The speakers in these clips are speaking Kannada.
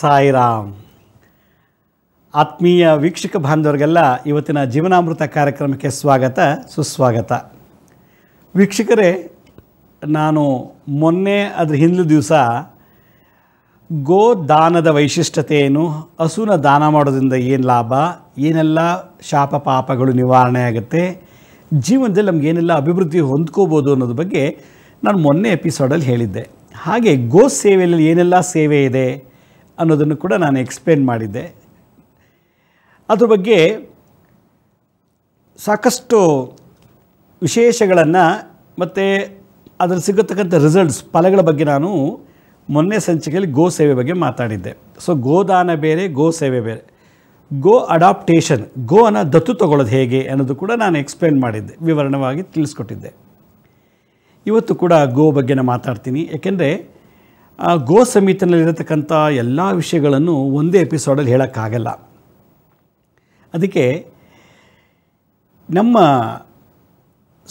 ಸಾಯಿರಾಮ್ ಆತ್ಮೀಯ ವೀಕ್ಷಕ ಬಾಂಧವರಿಗೆಲ್ಲ ಇವತ್ತಿನ ಜೀವನಾಮೃತ ಕಾರ್ಯಕ್ರಮಕ್ಕೆ ಸ್ವಾಗತ ಸುಸ್ವಾಗತ ವೀಕ್ಷಕರೇ ನಾನು ಮೊನ್ನೆ ಅದ್ರ ಹಿಂದಿನ ದಿವಸ ಗೋ ದಾನದ ವೈಶಿಷ್ಟ್ಯತೆ ಏನು ಹಸುನ ದಾನ ಮಾಡೋದ್ರಿಂದ ಏನು ಲಾಭ ಏನೆಲ್ಲ ಶಾಪ ಪಾಪಗಳು ನಿವಾರಣೆ ಆಗುತ್ತೆ ಜೀವನದಲ್ಲಿ ನಮ್ಗೆ ಏನೆಲ್ಲ ಅಭಿವೃದ್ಧಿ ಹೊಂದ್ಕೋಬೋದು ಅನ್ನೋದ್ರ ಬಗ್ಗೆ ನಾನು ಮೊನ್ನೆ ಎಪಿಸೋಡಲ್ಲಿ ಹೇಳಿದ್ದೆ ಹಾಗೆ ಗೋ ಸೇವೆಯಲ್ಲಿ ಏನೆಲ್ಲ ಸೇವೆ ಇದೆ ಅನ್ನೋದನ್ನು ಕೂಡ ನಾನು ಎಕ್ಸ್ಪ್ಲೇನ್ ಮಾಡಿದ್ದೆ ಅದ್ರ ಬಗ್ಗೆ ಸಾಕಷ್ಟು ವಿಶೇಷಗಳನ್ನು ಮತ್ತು ಅದರಲ್ಲಿ ಸಿಗತಕ್ಕಂಥ ರಿಸಲ್ಟ್ಸ್ ಫಲಗಳ ಬಗ್ಗೆ ನಾನು ಮೊನ್ನೆ ಸಂಚಿಕೆಯಲ್ಲಿ ಗೋ ಸೇವೆ ಬಗ್ಗೆ ಮಾತಾಡಿದ್ದೆ ಸೊ ಗೋದಾನ ಬೇರೆ ಗೋ ಸೇವೆ ಬೇರೆ ಗೋ ಅಡಾಪ್ಟೇಷನ್ ಗೋನ ದತ್ತು ತಗೊಳ್ಳೋದು ಹೇಗೆ ಅನ್ನೋದು ಕೂಡ ನಾನು ಎಕ್ಸ್ಪ್ಲೇನ್ ಮಾಡಿದ್ದೆ ವಿವರಣವಾಗಿ ತಿಳಿಸ್ಕೊಟ್ಟಿದ್ದೆ ಇವತ್ತು ಕೂಡ ಗೋ ಬಗ್ಗೆ ನಾನು ಮಾತಾಡ್ತೀನಿ ಏಕೆಂದರೆ ಗೋ ಸಮಿತಿನಲ್ಲಿರತಕ್ಕಂಥ ಎಲ್ಲ ವಿಷಯಗಳನ್ನು ಒಂದೇ ಎಪಿಸೋಡಲ್ಲಿ ಹೇಳೋಕ್ಕಾಗಲ್ಲ ಅದಕ್ಕೆ ನಮ್ಮ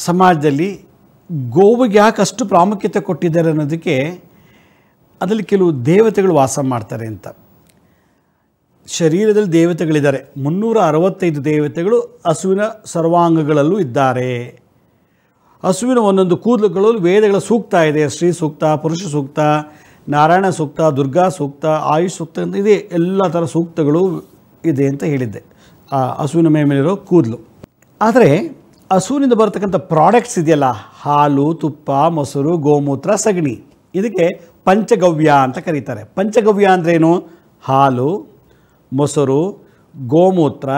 ಸಮಾಜದಲ್ಲಿ ಗೋವಿಗೆ ಯಾಕೆ ಅಷ್ಟು ಪ್ರಾಮುಖ್ಯತೆ ಕೊಟ್ಟಿದ್ದಾರೆ ಅನ್ನೋದಕ್ಕೆ ಅದರಲ್ಲಿ ಕೆಲವು ದೇವತೆಗಳು ವಾಸ ಮಾಡ್ತಾರೆ ಅಂತ ಶರೀರದಲ್ಲಿ ದೇವತೆಗಳಿದ್ದಾರೆ ಮುನ್ನೂರ ಅರವತ್ತೈದು ದೇವತೆಗಳು ಹಸುವಿನ ಸರ್ವಾಂಗಗಳಲ್ಲೂ ಇದ್ದಾರೆ ಹಸುವಿನ ಒಂದೊಂದು ಕೂದಲುಗಳಲ್ಲೂ ವೇದಗಳ ಸೂಕ್ತ ಇದೆ ಸ್ತ್ರೀ ಸೂಕ್ತ ಪುರುಷ ಸೂಕ್ತ ನಾರಾಯಣ ಸೂಕ್ತ ದುರ್ಗಾ ಸೂಕ್ತ ಆಯುಷ್ ಸೂಕ್ತ ಅಂತ ಇದೆ ಎಲ್ಲ ಥರ ಸೂಕ್ತಗಳು ಇದೆ ಅಂತ ಹೇಳಿದ್ದೆ ಆ ಹಸುವಿನ ಮೇ ಮೇಲಿರೋ ಕೂದಲು ಆದರೆ ಹಸುವಿನಿಂದ ಬರ್ತಕ್ಕಂಥ ಪ್ರಾಡಕ್ಟ್ಸ್ ಇದೆಯಲ್ಲ ಹಾಲು ತುಪ್ಪ ಮೊಸರು ಗೋಮೂತ್ರ ಸಗಣಿ ಇದಕ್ಕೆ ಪಂಚಗವ್ಯ ಅಂತ ಕರೀತಾರೆ ಪಂಚಗವ್ಯ ಅಂದ್ರೇನು ಹಾಲು ಮೊಸರು ಗೋಮೂತ್ರ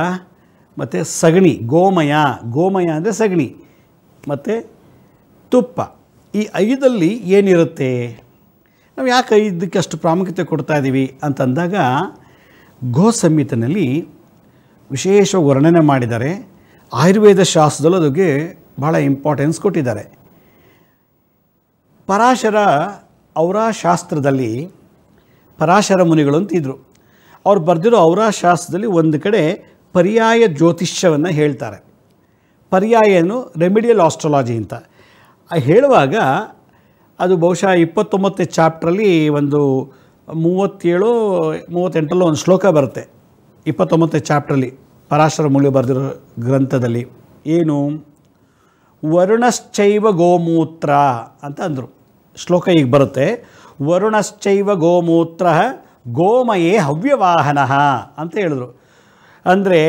ಮತ್ತು ಸಗಣಿ ಗೋಮಯ ಗೋಮಯ ಅಂದರೆ ಸಗಣಿ ಮತ್ತು ತುಪ್ಪ ಈ ಐದಲ್ಲಿ ಏನಿರುತ್ತೆ ನಾವು ಯಾಕೆ ಇದಕ್ಕೆ ಅಷ್ಟು ಪ್ರಾಮುಖ್ಯತೆ ಕೊಡ್ತಾ ಇದ್ದೀವಿ ಅಂತಂದಾಗ ಗೋ ಸಂಹಿತನಲ್ಲಿ ವಿಶೇಷ ವರ್ಣನೆ ಮಾಡಿದ್ದಾರೆ ಆಯುರ್ವೇದ ಶಾಸ್ತ್ರದಲ್ಲೂ ಅದಕ್ಕೆ ಭಾಳ ಇಂಪಾರ್ಟೆನ್ಸ್ ಕೊಟ್ಟಿದ್ದಾರೆ ಪರಾಶರ ಅವರ ಶಾಸ್ತ್ರದಲ್ಲಿ ಪರಾಶರ ಮುನಿಗಳು ಅಂತಿದ್ರು ಅವ್ರು ಬರೆದಿರೋ ಅವರ ಶಾಸ್ತ್ರದಲ್ಲಿ ಒಂದು ಕಡೆ ಪರ್ಯಾಯ ಜ್ಯೋತಿಷ್ಯವನ್ನು ಹೇಳ್ತಾರೆ ಪರ್ಯಾಯನು ರೆಮಿಡಿಯಲ್ ಆಸ್ಟ್ರಾಲಜಿ ಅಂತ ಹೇಳುವಾಗ ಅದು ಬಹುಶಃ ಇಪ್ಪತ್ತೊಂಬತ್ತನೇ ಚಾಪ್ಟ್ರಲ್ಲಿ ಒಂದು ಮೂವತ್ತೇಳು ಮೂವತ್ತೆಂಟರಲ್ಲೂ ಒಂದು ಶ್ಲೋಕ ಬರುತ್ತೆ ಇಪ್ಪತ್ತೊಂಬತ್ತನೇ ಚಾಪ್ಟ್ರಲ್ಲಿ ಪರಾಶರ ಮೂಲ್ಯ ಬರೆದಿರೋ ಗ್ರಂಥದಲ್ಲಿ ಏನು ವರುಣಶ್ಚೈವ ಗೋಮೂತ್ರ ಅಂತ ಅಂದರು ಶ್ಲೋಕ ಈಗ ಬರುತ್ತೆ ವರುಣಶ್ಚೈವ ಗೋಮೂತ್ರ ಗೋಮಯೇ ಹವ್ಯವಾಹನ ಅಂತ ಹೇಳಿದ್ರು ಅಂದರೆ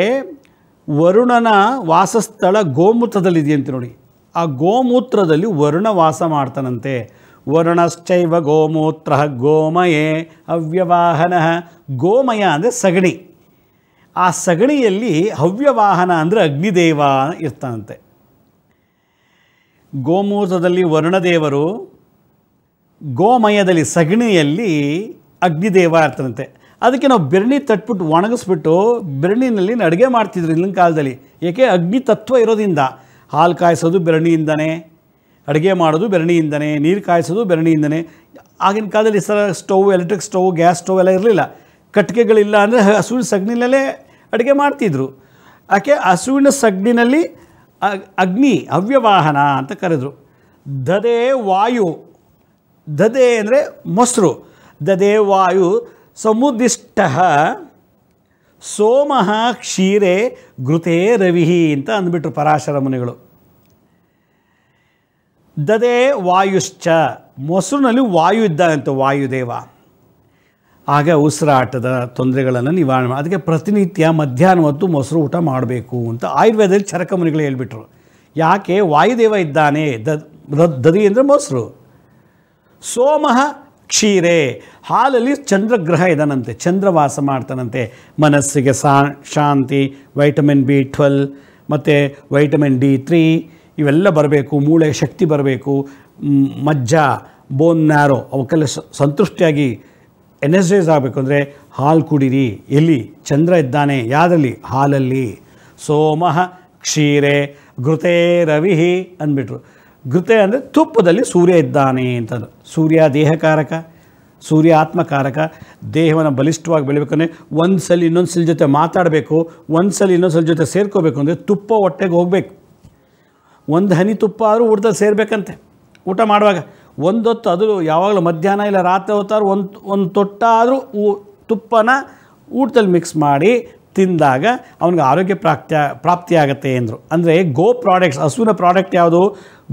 ವರುಣನ ವಾಸಸ್ಥಳ ಗೋಮೂತ್ರದಲ್ಲಿದೆಯಂತೆ ನೋಡಿ ಆ ಗೋಮೂತ್ರದಲ್ಲಿ ವರುಣ ವಾಸ ಮಾಡ್ತಾನಂತೆ ವರುಣಶ್ಚೈವ ಗೋಮೂತ್ರ ಗೋಮಯೇ ಹವ್ಯವಾಹನ ಗೋಮಯ ಅಂದರೆ ಸಗಣಿ ಆ ಸಗಣಿಯಲ್ಲಿ ಹವ್ಯವಾಹನ ಅಂದರೆ ಅಗ್ನಿದೇವ ಇರ್ತಾನಂತೆ ಗೋಮೂತ್ರದಲ್ಲಿ ವರುಣದೇವರು ಗೋಮಯದಲ್ಲಿ ಸಗಣಿಯಲ್ಲಿ ಅಗ್ನಿದೇವ ಇರ್ತಾನಂತೆ ಅದಕ್ಕೆ ನಾವು ಬೆರಣಿ ತಟ್ಬಿಟ್ಟು ಒಣಗಿಸ್ಬಿಟ್ಟು ಬೆರಣಿನಲ್ಲಿ ಅಡುಗೆ ಮಾಡ್ತಿದ್ರು ಇಲ್ಲಿನ ಕಾಲದಲ್ಲಿ ಏಕೆ ಅಗ್ನಿ ತತ್ವ ಇರೋದ್ರಿಂದ ಹಾಲು ಕಾಯಿಸೋದು ಬೆರಣಿಯಿಂದನೇ ಅಡುಗೆ ಮಾಡೋದು ಬೆರಣಿಯಿಂದನೇ ನೀರು ಕಾಯಿಸೋದು ಬೆರಣಿಯಿಂದನೇ ಆಗಿನ ಕಾಲದಲ್ಲಿ ಸರ stove electric stove gas stove ಎಲ್ಲ ಇರಲಿಲ್ಲ ಕಟ್ಟಿಗೆಗಳಿಲ್ಲ ಅಂದರೆ ಹಸುವಿನ ಸಗಣಿನಲ್ಲೇ ಅಡುಗೆ ಮಾಡ್ತಿದ್ರು ಯಾಕೆ ಹಸುವಿನ ಸಗಣಿನಲ್ಲಿ ಅಗ್ನಿ ಅವ್ಯವಾಹನ ಅಂತ ಕರೆದರು ದದೆ ವಾಯು ದದೆ ಅಂದರೆ ಮೊಸರು ದದೆ ವಾಯು ಸಮುದಿಷ್ಟ ಸೋಮಃ ಕ್ಷೀರೆ ಘೃತೇ ರವಿಹಿ ಅಂತ ಅಂದ್ಬಿಟ್ರು ಪರಾಶರ ಮುನಿಗಳು ದದೆ ವಾಯುಶ್ಚ ಮೊಸರಿನಲ್ಲಿ ವಾಯು ಅಂತ ವಾಯುದೇವ ಆಗ ಉಸಿರಾಟದ ತೊಂದರೆಗಳನ್ನು ನಿವಾರಣೆ ಮಾಡಿ ಅದಕ್ಕೆ ಪ್ರತಿನಿತ್ಯ ಮಧ್ಯಾಹ್ನ ಹೊತ್ತು ಮೊಸರು ಊಟ ಮಾಡಬೇಕು ಅಂತ ಆಯುರ್ವೇದದಲ್ಲಿ ಚರಕ ಮುನಿಗಳು ಹೇಳ್ಬಿಟ್ರು ಯಾಕೆ ವಾಯುದೇವ ಇದ್ದಾನೆ ದದಿ ಅಂದರೆ ಮೊಸರು ಸೋಮಃ ಕ್ಷೀರೆ ಹಾಲಲ್ಲಿ ಚಂದ್ರಗ್ರಹ ಇದ್ದಾನಂತೆ ಚಂದ್ರವಾಸ ಮಾಡ್ತಾನಂತೆ ಮನಸ್ಸಿಗೆ ಶಾಂತಿ ವೈಟಮಿನ್ ಬಿ ಟ್ವೆಲ್ ಮತ್ತು ವೈಟಮಿನ್ ಡಿ ತ್ರೀ ಇವೆಲ್ಲ ಬರಬೇಕು ಮೂಳೆ ಶಕ್ತಿ ಬರಬೇಕು ಮಜ್ಜ ಬೋನ್ ನ್ಯಾರೋ ಅವಕ್ಕೆಲ್ಲ ಸಂತುಷ್ಟಿಯಾಗಿ ಎನರ್ಜೈಸ್ ಆಗಬೇಕು ಅಂದರೆ ಹಾಲು ಕುಡಿರಿ ಎಲ್ಲಿ ಚಂದ್ರ ಇದ್ದಾನೆ ಯಾರಲ್ಲಿ ಹಾಲಲ್ಲಿ ಸೋಮಃ ಕ್ಷೀರೆ ಘೃತೇ ರವಿ ಅಂದ್ಬಿಟ್ರು ಘೃತೆ ಅಂದರೆ ತುಪ್ಪದಲ್ಲಿ ಸೂರ್ಯ ಇದ್ದಾನೆ ಅಂತಂದು ಸೂರ್ಯ ದೇಹಕಾರಕ ಸೂರ್ಯ ಆತ್ಮಕಾರಕ ದೇಹವನ್ನು ಬಲಿಷ್ಠವಾಗಿ ಬೆಳಿಬೇಕಂದ್ರೆ ಒಂದು ಸಲ ಇನ್ನೊಂದು ಸಲ ಜೊತೆ ಮಾತಾಡಬೇಕು ಒಂದು ಸಲ ಇನ್ನೊಂದು ಸಲ ಜೊತೆ ಸೇರ್ಕೋಬೇಕು ಅಂದರೆ ತುಪ್ಪ ಹೊಟ್ಟೆಗೆ ಹೋಗಬೇಕು ಒಂದು ಹನಿ ತುಪ್ಪ ಆದರೂ ಊಟದಲ್ಲಿ ಸೇರಬೇಕಂತೆ ಊಟ ಮಾಡುವಾಗ ಒಂದೊತ್ತು ಅದು ಯಾವಾಗಲೂ ಮಧ್ಯಾಹ್ನ ಇಲ್ಲ ರಾತ್ರಿ ಹೊತ್ತಾದ್ರೂ ಒಂದು ಒಂದು ತೊಟ್ಟಾದರೂ ಊ ತುಪ್ಪನ ಊಟದಲ್ಲಿ ಮಿಕ್ಸ್ ಮಾಡಿ ತಿಂದಾಗ ಅವನಿಗೆ ಆರೋಗ್ಯ ಪ್ರಾಪ್ತಿಯ ಪ್ರಾಪ್ತಿಯಾಗತ್ತೆ ಎಂದರು ಅಂದರೆ ಗೋ ಪ್ರಾಡಕ್ಟ್ಸ್ ಹಸುವಿನ ಪ್ರಾಡಕ್ಟ್ ಯಾವುದು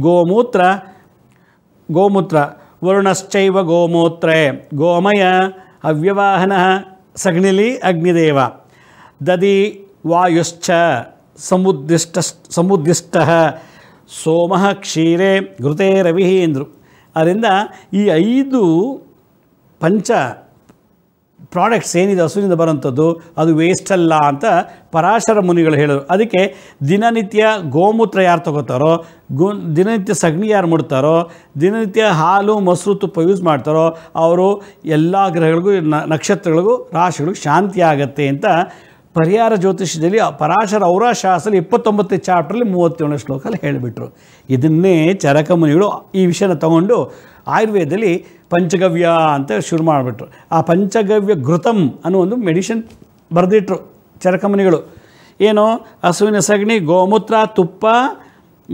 ಗೋಮೂತ್ರ ಗೋಮೂತ್ರ ವರುಣಶ್ಚೈವ ಗೋಮೂತ್ರೇ ಗೋಮಯ ಅವ್ಯವಾಹನ ಸಗ್ನಿಲಿ ಅಗ್ನಿದೇವ ದದಿ ವಾಯುಶ್ಚ ಸಮುದ್ದಿಷ್ಟ ಸಮುದ್ದಿಷ್ಟ ಸೋಮ ಕ್ಷೀರೆ ಘೃತೇ ರವಿ ಎಂದರು ಅದರಿಂದ ಈ ಐದು ಪಂಚ ಪ್ರಾಡಕ್ಟ್ಸ್ ಏನಿದೆ ಹಸುವಿನಿಂದ ಬರೋಂಥದ್ದು ಅದು ವೇಸ್ಟ್ ಅಲ್ಲ ಅಂತ ಪರಾಶರ ಮುನಿಗಳು ಹೇಳೋರು ಅದಕ್ಕೆ ದಿನನಿತ್ಯ ಗೋಮೂತ್ರ ಯಾರು ತಗೋತಾರೋ ಗೋ ದಿನನಿತ್ಯ ಸಗಣಿ ಯಾರು ಮುಡ್ತಾರೋ ದಿನನಿತ್ಯ ಹಾಲು ಮೊಸರು ತುಪ್ಪ ಯೂಸ್ ಮಾಡ್ತಾರೋ ಅವರು ಎಲ್ಲ ಗ್ರಹಗಳಿಗೂ ನಕ್ಷತ್ರಗಳಿಗೂ ರಾಶಿಗಳಿಗೂ ಶಾಂತಿ ಆಗುತ್ತೆ ಅಂತ ಪರಿಹಾರ ಜ್ಯೋತಿಷ್ಯದಲ್ಲಿ ಪರಾಶರ ಔರಾಶಾಸ್ತ್ರ ಇಪ್ಪತ್ತೊಂಬತ್ತನೇ ಚಾಪ್ಟ್ರಲ್ಲಿ ಮೂವತ್ತೇಳನೇ ಶ್ಲೋಕದಲ್ಲಿ ಹೇಳಿಬಿಟ್ರು ಇದನ್ನೇ ಚರಕಮುನಿಗಳು ಈ ವಿಷಯನ ತಗೊಂಡು ಆಯುರ್ವೇದದಲ್ಲಿ ಪಂಚಗವ್ಯ ಅಂತ ಶುರು ಮಾಡಿಬಿಟ್ರು ಆ ಪಂಚಗವ್ಯ ಘೃತಂ ಅನ್ನೋ ಒಂದು ಮೆಡಿಷನ್ ಬರೆದಿಟ್ರು ಚರಕಮುನಿಗಳು ಏನು ಹಸುವಿನ ಸಗಣಿ ಗೋಮೂತ್ರ ತುಪ್ಪ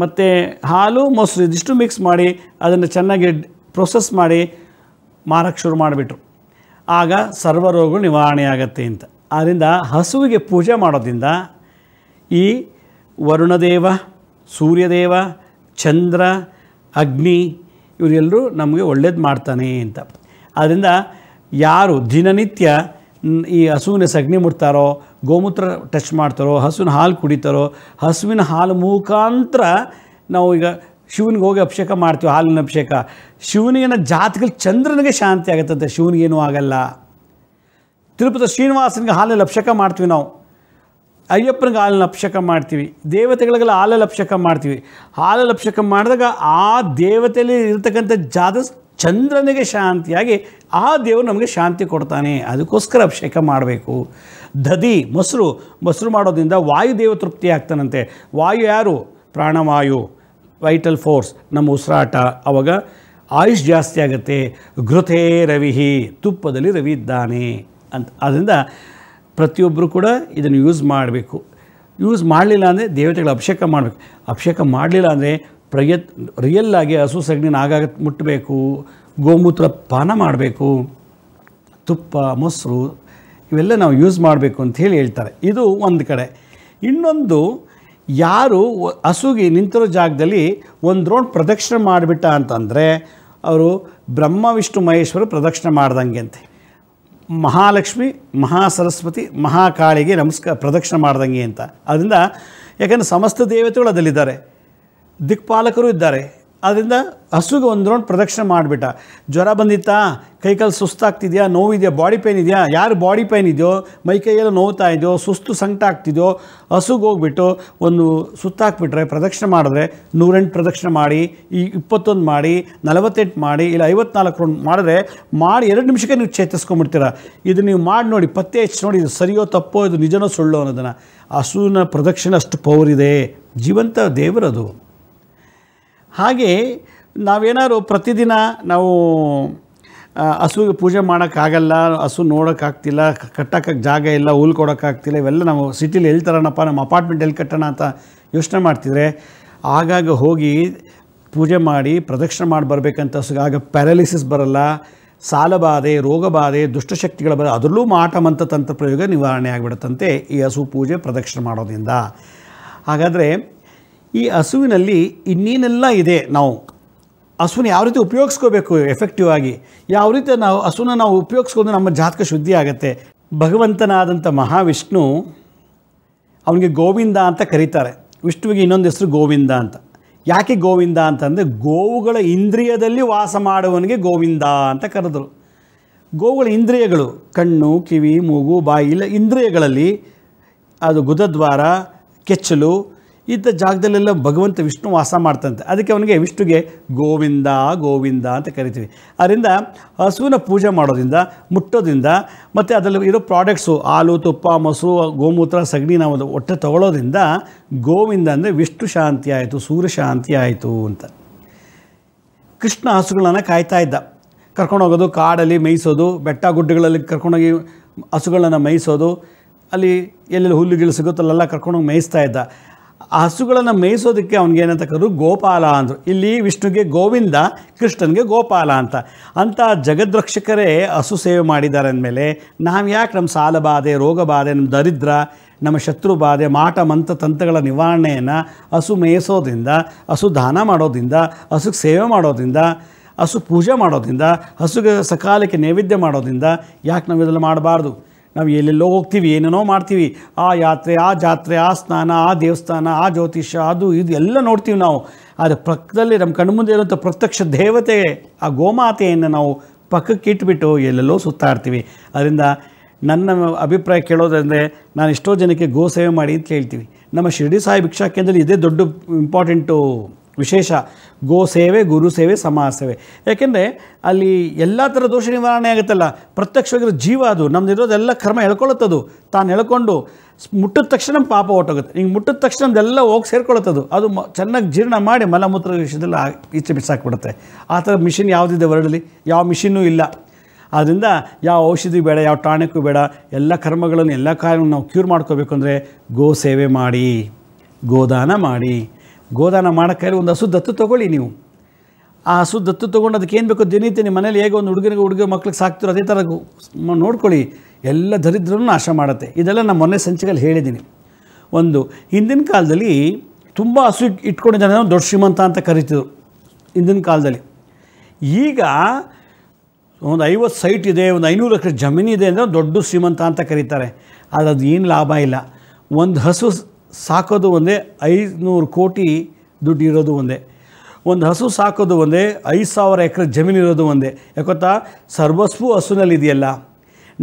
ಮತ್ತು ಹಾಲು ಮೊಸರು ಇದಿಷ್ಟು ಮಿಕ್ಸ್ ಮಾಡಿ ಅದನ್ನು ಚೆನ್ನಾಗಿ ಪ್ರೊಸೆಸ್ ಮಾಡಿ ಮಾರಕ್ಕೆ ಶುರು ಮಾಡಿಬಿಟ್ರು ಆಗ ಸರ್ವರೋಗ ನಿವಾರಣೆ ಆಗತ್ತೆ ಅಂತ ಆದ್ದರಿಂದ ಹಸುವಿಗೆ ಪೂಜೆ ಮಾಡೋದ್ರಿಂದ ಈ ವರುಣದೇವ ಸೂರ್ಯದೇವ ಚಂದ್ರ ಅಗ್ನಿ ಇವರೆಲ್ಲರೂ ನಮಗೆ ಒಳ್ಳೇದು ಮಾಡ್ತಾನೆ ಅಂತ ಆದ್ದರಿಂದ ಯಾರು ದಿನನಿತ್ಯ ಈ ಹಸುವಿನ ಸಗಣಿ ಮುಡ್ತಾರೋ ಗೋಮೂತ್ರ ಟಚ್ ಮಾಡ್ತಾರೋ ಹಸುವಿನ ಹಾಲು ಕುಡಿತಾರೋ ಹಸುವಿನ ಹಾಲು ಮುಖಾಂತರ ನಾವು ಈಗ ಶಿವನಿಗೆ ಹೋಗಿ ಅಭಿಷೇಕ ಮಾಡ್ತೀವಿ ಹಾಲಿನ ಅಭಿಷೇಕ ಶಿವನಿಗಿನ ಜಾತಿಗಳು ಚಂದ್ರನಿಗೆ ಶಾಂತಿ ಆಗುತ್ತಂತೆ ಶಿವನಿಗೇನೂ ಆಗಲ್ಲ ತಿರುಪತಿ ಶ್ರೀನಿವಾಸನಿಗೆ ಹಾಲಲ್ಲಿ ಅಭಿಷೇಕ ಮಾಡ್ತೀವಿ ನಾವು ಅಯ್ಯಪ್ಪನಿಗೆ ಹಾಲಲ್ಲಿ ಅಭಿಷೇಕ ಮಾಡ್ತೀವಿ ದೇವತೆಗಳಿಗೆಲ್ಲ ಹಾಲಲ್ಲಿ ಅಭಿಷೇಕ ಮಾಡ್ತೀವಿ ಹಾಲಲ್ಲಿ ಅಭಿಷೇಕ ಮಾಡಿದಾಗ ಆ ದೇವತೆಯಲ್ಲಿ ಇರತಕ್ಕಂಥ ಜಾದ ಚಂದ್ರನಿಗೆ ಶಾಂತಿಯಾಗಿ ಆ ದೇವರು ನಮಗೆ ಶಾಂತಿ ಕೊಡ್ತಾನೆ ಅದಕ್ಕೋಸ್ಕರ ಅಭಿಷೇಕ ಮಾಡಬೇಕು ದಧಿ ಮೊಸರು ಮೊಸರು ಮಾಡೋದ್ರಿಂದ ವಾಯುದೇವ ತೃಪ್ತಿ ಆಗ್ತಾನಂತೆ ವಾಯು ಯಾರು ಪ್ರಾಣವಾಯು ವೈಟಲ್ ಫೋರ್ಸ್ ನಮ್ಮ ಉಸಿರಾಟ ಆವಾಗ ಆಯುಷ್ ಜಾಸ್ತಿ ಆಗುತ್ತೆ ಘೃತೇ ರವಿಹಿ ತುಪ್ಪದಲ್ಲಿ ರವಿ ಇದ್ದಾನೆ ಅಂತ ಆದ್ದರಿಂದ ಪ್ರತಿಯೊಬ್ಬರು ಕೂಡ ಇದನ್ನು ಯೂಸ್ ಮಾಡಬೇಕು ಯೂಸ್ ಮಾಡಲಿಲ್ಲ ಅಂದರೆ ದೇವತೆಗಳ ಅಭಿಷೇಕ ಮಾಡಬೇಕು ಅಭಿಷೇಕ ಮಾಡಲಿಲ್ಲ ಅಂದರೆ ಪ್ರಯತ್ ರಿಯಲ್ಲಾಗಿ ಹಸು ಸಗಣಿನ ಆಗಾಗ ಮುಟ್ಟಬೇಕು ಗೋಮೂತ್ರ ಪಾನ ಮಾಡಬೇಕು ತುಪ್ಪ ಮೊಸರು ಇವೆಲ್ಲ ನಾವು ಯೂಸ್ ಮಾಡಬೇಕು ಅಂತ ಹೇಳಿ ಹೇಳ್ತಾರೆ ಇದು ಒಂದು ಕಡೆ ಇನ್ನೊಂದು ಯಾರು ಹಸುಗೆ ನಿಂತಿರೋ ಜಾಗದಲ್ಲಿ ಒಂದು ರೌಂಡ್ ಪ್ರದಕ್ಷಿಣೆ ಮಾಡಿಬಿಟ್ಟ ಅಂತಂದರೆ ಅವರು ಬ್ರಹ್ಮ ವಿಷ್ಣು ಮಹೇಶ್ವರ ಪ್ರದಕ್ಷಿಣೆ ಮಾಡ್ದಂಗೆ ಅಂತೆ ಮಹಾಲಕ್ಷ್ಮಿ ಸರಸ್ವತಿ ಮಹಾಕಾಳಿಗೆ ನಮಸ್ಕಾರ ಪ್ರದಕ್ಷಿಣೆ ಮಾಡ್ದಂಗೆ ಅಂತ ಅದರಿಂದ ಯಾಕಂದರೆ ಸಮಸ್ತ ದೇವತೆಗಳು ಅದರಲ್ಲಿದ್ದಾರೆ ದಿಕ್ಪಾಲಕರು ಇದ್ದಾರೆ ಆದ್ದರಿಂದ ಹಸುಗೆ ಒಂದು ರೌಂಡ್ ಪ್ರದಕ್ಷಿಣೆ ಮಾಡಿಬಿಟ್ಟ ಜ್ವರ ಬಂದಿತ್ತಾ ಕೈಕಾಲು ಸುಸ್ತಾಗ್ತಿದೆಯಾ ನೋವಿದೆಯಾ ಬಾಡಿ ಪೇನ್ ಇದೆಯಾ ಯಾರು ಬಾಡಿ ಪೈನ್ ಇದೆಯೋ ಮೈ ಕೈಯೆಲ್ಲ ನೋವುತ್ತಾ ಇದೆಯೋ ಸುಸ್ತು ಸಂಕಟ ಆಗ್ತಿದೆಯೋ ಹಸುಗೆ ಹೋಗ್ಬಿಟ್ಟು ಒಂದು ಸುತ್ತಾಕ್ಬಿಟ್ರೆ ಪ್ರದಕ್ಷಿಣೆ ಮಾಡಿದ್ರೆ ನೂರೆಂಟು ಪ್ರದಕ್ಷಿಣೆ ಮಾಡಿ ಈ ಇಪ್ಪತ್ತೊಂದು ಮಾಡಿ ನಲವತ್ತೆಂಟು ಮಾಡಿ ಇಲ್ಲ ಐವತ್ನಾಲ್ಕು ರೌಂಡ್ ಮಾಡಿದ್ರೆ ಮಾಡಿ ಎರಡು ನಿಮಿಷಕ್ಕೆ ನೀವು ಚೇತರಿಸ್ಕೊಂಡ್ಬಿಡ್ತೀರ ಇದು ನೀವು ಮಾಡಿ ನೋಡಿ ಪತ್ತೆ ಹೆಚ್ಚು ನೋಡಿ ಇದು ಸರಿಯೋ ತಪ್ಪೋ ಇದು ನಿಜನೋ ಸುಳ್ಳು ಅನ್ನೋದನ್ನು ಹಸುವಿನ ಪ್ರದಕ್ಷಿಣೆ ಅಷ್ಟು ಪವರ್ ಇದೆ ಜೀವಂತ ದೇವರದು ಹಾಗೆ ನಾವೇನಾದ್ರು ಪ್ರತಿದಿನ ನಾವು ಹಸುವಿಗೆ ಪೂಜೆ ಮಾಡೋಕ್ಕಾಗಲ್ಲ ಹಸು ನೋಡೋಕ್ಕಾಗ್ತಿಲ್ಲ ಕಟ್ಟೋಕ್ಕೆ ಜಾಗ ಇಲ್ಲ ಹುಲ್ ಕೊಡೋಕ್ಕಾಗ್ತಿಲ್ಲ ಇವೆಲ್ಲ ನಾವು ಸಿಟಿಲಿ ಎಲ್ಲಿ ತರೋಣಪ್ಪ ನಮ್ಮ ಅಪಾರ್ಟ್ಮೆಂಟ್ ಎಲ್ಲಿ ಕಟ್ಟೋಣ ಅಂತ ಯೋಚನೆ ಮಾಡ್ತಿದ್ರೆ ಆಗಾಗ ಹೋಗಿ ಪೂಜೆ ಮಾಡಿ ಪ್ರದಕ್ಷಿಣೆ ಮಾಡಿ ಬರಬೇಕಂತ ಆಗ ಪ್ಯಾರಾಲಿಸಿಸ್ ಬರಲ್ಲ ಸಾಲಬಾಧೆ ರೋಗಬಾಧೆ ದುಷ್ಟಶಕ್ತಿಗಳು ಬರ ಅದರಲ್ಲೂ ಮಾಟ ಮಂತ್ರ ತಂತ್ರ ಪ್ರಯೋಗ ನಿವಾರಣೆ ಆಗಿಬಿಡುತ್ತಂತೆ ಈ ಹಸು ಪೂಜೆ ಪ್ರದಕ್ಷಿಣೆ ಮಾಡೋದ್ರಿಂದ ಹಾಗಾದರೆ ಈ ಹಸುವಿನಲ್ಲಿ ಇನ್ನೇನೆಲ್ಲ ಇದೆ ನಾವು ಹಸುವಿನ ಯಾವ ರೀತಿ ಉಪಯೋಗಿಸ್ಕೋಬೇಕು ಎಫೆಕ್ಟಿವ್ ಆಗಿ ಯಾವ ರೀತಿ ನಾವು ಹಸುವನ್ನ ನಾವು ಉಪಯೋಗಿಸ್ಕೊಂಡು ನಮ್ಮ ಜಾತಕ ಶುದ್ಧಿ ಆಗುತ್ತೆ ಭಗವಂತನಾದಂಥ ಮಹಾವಿಷ್ಣು ಅವನಿಗೆ ಗೋವಿಂದ ಅಂತ ಕರೀತಾರೆ ವಿಷ್ಣುವಿಗೆ ಇನ್ನೊಂದು ಹೆಸರು ಗೋವಿಂದ ಅಂತ ಯಾಕೆ ಗೋವಿಂದ ಅಂತಂದರೆ ಗೋವುಗಳ ಇಂದ್ರಿಯದಲ್ಲಿ ವಾಸ ಮಾಡುವವನಿಗೆ ಗೋವಿಂದ ಅಂತ ಕರೆದರು ಗೋವುಗಳ ಇಂದ್ರಿಯಗಳು ಕಣ್ಣು ಕಿವಿ ಮೂಗು ಬಾಯಿ ಇಂದ್ರಿಯಗಳಲ್ಲಿ ಅದು ಗುದದ್ವಾರ ಕೆಚ್ಚಲು ಇದ್ದ ಜಾಗದಲ್ಲೆಲ್ಲ ಭಗವಂತ ವಿಷ್ಣು ವಾಸ ಮಾಡ್ತಂತೆ ಅದಕ್ಕೆ ಅವನಿಗೆ ವಿಷ್ಣುಗೆ ಗೋವಿಂದ ಗೋವಿಂದ ಅಂತ ಕರಿತೀವಿ ಅದರಿಂದ ಹಸುವಿನ ಪೂಜೆ ಮಾಡೋದ್ರಿಂದ ಮುಟ್ಟೋದ್ರಿಂದ ಮತ್ತು ಅದರಲ್ಲಿ ಇರೋ ಪ್ರಾಡಕ್ಟ್ಸು ಹಾಲು ತುಪ್ಪ ಮೊಸರು ಗೋಮೂತ್ರ ಸಗಣಿ ನಾವು ಒಟ್ಟೆ ತಗೊಳ್ಳೋದ್ರಿಂದ ಗೋವಿಂದ ಅಂದರೆ ವಿಷ್ಣು ಶಾಂತಿ ಆಯಿತು ಸೂರ್ಯ ಶಾಂತಿ ಆಯಿತು ಅಂತ ಕೃಷ್ಣ ಹಸುಗಳನ್ನು ಕಾಯ್ತಾ ಇದ್ದ ಕರ್ಕೊಂಡೋಗೋದು ಕಾಡಲ್ಲಿ ಮೇಯಿಸೋದು ಬೆಟ್ಟ ಗುಡ್ಡಗಳಲ್ಲಿ ಕರ್ಕೊಂಡೋಗಿ ಹಸುಗಳನ್ನು ಮೇಯಿಸೋದು ಅಲ್ಲಿ ಎಲ್ಲೆಲ್ಲಿ ಹುಲ್ಲುಗಳು ಸಿಗುತ್ತಲ್ಲೆಲ್ಲ ಕರ್ಕೊಂಡೋಗಿ ಮೇಯಿಸ್ತಾ ಇದ್ದ ಆ ಹಸುಗಳನ್ನು ಮೇಯಿಸೋದಕ್ಕೆ ಅವನಿಗೆ ಏನಂತ ಗೋಪಾಲ ಅಂದರು ಇಲ್ಲಿ ವಿಷ್ಣುಗೆ ಗೋವಿಂದ ಕೃಷ್ಣನಿಗೆ ಗೋಪಾಲ ಅಂತ ಅಂಥ ಜಗದ್ರಕ್ಷಕರೇ ಹಸು ಸೇವೆ ಮಾಡಿದ್ದಾರೆ ಅಂದಮೇಲೆ ನಾವು ಯಾಕೆ ನಮ್ಮ ಸಾಲ ಬಾಧೆ ರೋಗ ಬಾಧೆ ನಮ್ಮ ದರಿದ್ರ ನಮ್ಮ ಶತ್ರು ಬಾಧೆ ಮಾಟ ಮಂತ ತಂತ್ರಗಳ ನಿವಾರಣೆಯನ್ನು ಹಸು ಮೇಯಿಸೋದ್ರಿಂದ ಹಸು ದಾನ ಮಾಡೋದ್ರಿಂದ ಹಸುಗೆ ಸೇವೆ ಮಾಡೋದ್ರಿಂದ ಹಸು ಪೂಜೆ ಮಾಡೋದ್ರಿಂದ ಹಸುಗೆ ಸಕಾಲಕ್ಕೆ ನೈವೇದ್ಯ ಮಾಡೋದ್ರಿಂದ ಯಾಕೆ ನಾವು ಇದೆಲ್ಲ ಮಾಡಬಾರ್ದು ನಾವು ಎಲ್ಲೆಲ್ಲೋ ಹೋಗ್ತೀವಿ ಏನೇನೋ ಮಾಡ್ತೀವಿ ಆ ಯಾತ್ರೆ ಆ ಜಾತ್ರೆ ಆ ಸ್ನಾನ ಆ ದೇವಸ್ಥಾನ ಆ ಜ್ಯೋತಿಷ್ಯ ಅದು ಇದು ಎಲ್ಲ ನೋಡ್ತೀವಿ ನಾವು ಆದರೆ ಪಕ್ಕದಲ್ಲಿ ನಮ್ಮ ಮುಂದೆ ಇರುವಂಥ ಪ್ರತ್ಯಕ್ಷ ದೇವತೆ ಆ ಗೋಮಾತೆಯನ್ನು ನಾವು ಪಕ್ಕಕ್ಕೆ ಇಟ್ಬಿಟ್ಟು ಎಲ್ಲೆಲ್ಲೋ ಸುತ್ತಾಡ್ತೀವಿ ಅದರಿಂದ ನನ್ನ ಅಭಿಪ್ರಾಯ ಕೇಳೋದಂದರೆ ನಾನು ಎಷ್ಟೋ ಜನಕ್ಕೆ ಗೋ ಸೇವೆ ಮಾಡಿ ಅಂತ ಹೇಳ್ತೀವಿ ನಮ್ಮ ಶಿರ್ಡಿ ಸಾಯಿ ಭಿಕ್ಷಾ ಕೇಂದ್ರದಲ್ಲಿ ಇದೇ ದೊಡ್ಡ ಇಂಪಾರ್ಟೆಂಟು ವಿಶೇಷ ಗೋ ಸೇವೆ ಗುರು ಸೇವೆ ಸಮಾಜ ಸೇವೆ ಯಾಕೆಂದರೆ ಅಲ್ಲಿ ಎಲ್ಲ ಥರ ದೋಷ ನಿವಾರಣೆ ಆಗುತ್ತಲ್ಲ ಪ್ರತ್ಯಕ್ಷವಾಗಿರೋ ಜೀವ ಅದು ಇರೋದೆಲ್ಲ ಕರ್ಮ ಎಳ್ಕೊಳ್ಳುತ್ತದು ತಾನು ಎಳ್ಕೊಂಡು ಮುಟ್ಟಿದ ತಕ್ಷಣ ಪಾಪ ಹೊಟ್ಟೋಗುತ್ತೆ ಹಿಂಗೆ ಮುಟ್ಟಿದ ತಕ್ಷಣ ಎಲ್ಲ ಹೋಗಿ ಸೇರ್ಕೊಳುತ್ತದು ಅದು ಮ ಚೆನ್ನಾಗಿ ಜೀರ್ಣ ಮಾಡಿ ಮಲಮೂತ್ರ ವಿಷಯದಲ್ಲಿ ಈಚೆ ಬಿಸಾಕ್ಬಿಡುತ್ತೆ ಆ ಥರ ಮಿಷಿನ್ ಯಾವುದಿದೆ ವರ್ಡಲ್ಲಿ ಯಾವ ಮಿಷಿನ್ನೂ ಇಲ್ಲ ಆದ್ದರಿಂದ ಯಾವ ಔಷಧಿ ಬೇಡ ಯಾವ ಟಾಣಿಕ್ಕು ಬೇಡ ಎಲ್ಲ ಕರ್ಮಗಳನ್ನು ಎಲ್ಲ ಕಾರ್ಯಗಳನ್ನು ನಾವು ಕ್ಯೂರ್ ಮಾಡ್ಕೋಬೇಕು ಅಂದರೆ ಗೋ ಸೇವೆ ಮಾಡಿ ಗೋದಾನ ಮಾಡಿ ಗೋದಾನ ಮಾಡೋಕ್ಕಾಗಿ ಒಂದು ಹಸು ದತ್ತು ತೊಗೊಳ್ಳಿ ನೀವು ಆ ಹಸು ದತ್ತು ತೊಗೊಂಡು ಅದಕ್ಕೆ ಏನು ಬೇಕೋ ದಿನೈತೆ ನಿಮ್ಮ ಮನೇಲಿ ಹೇಗೆ ಒಂದು ಹುಡುಗನಿಗೆ ಹುಡುಗ ಮಕ್ಳಿಗೆ ಸಾಕ್ತಿರೋ ಅದೇ ಥರ ನೋಡ್ಕೊಳ್ಳಿ ಎಲ್ಲ ದರಿದ್ರೂ ನಾಶ ಮಾಡುತ್ತೆ ಇದೆಲ್ಲ ನಾನು ಮೊನ್ನೆ ಸಂಚಿಕೆಯಲ್ಲಿ ಹೇಳಿದ್ದೀನಿ ಒಂದು ಹಿಂದಿನ ಕಾಲದಲ್ಲಿ ತುಂಬ ಹಸು ಇಟ್ಕೊಂಡು ಜನ ದೊಡ್ಡ ಶ್ರೀಮಂತ ಅಂತ ಕರಿತಿದ್ರು ಹಿಂದಿನ ಕಾಲದಲ್ಲಿ ಈಗ ಒಂದು ಐವತ್ತು ಸೈಟ್ ಇದೆ ಒಂದು ಐನೂರು ಲಕ್ಷ ಜಮೀನಿದೆ ಅಂದರೆ ದೊಡ್ಡ ಶ್ರೀಮಂತ ಅಂತ ಕರೀತಾರೆ ಆದರೆ ಅದು ಏನು ಲಾಭ ಇಲ್ಲ ಒಂದು ಹಸು ಸಾಕೋದು ಒಂದೇ ಐದುನೂರು ಕೋಟಿ ದುಡ್ಡು ಇರೋದು ಒಂದೇ ಒಂದು ಹಸು ಸಾಕೋದು ಒಂದೇ ಐದು ಸಾವಿರ ಎಕರೆ ಇರೋದು ಒಂದೇ ಯಾಕೊತ್ತಾ ಸರ್ವಸ್ವೂ ಹಸುನಲ್ಲಿದೆಯಲ್ಲ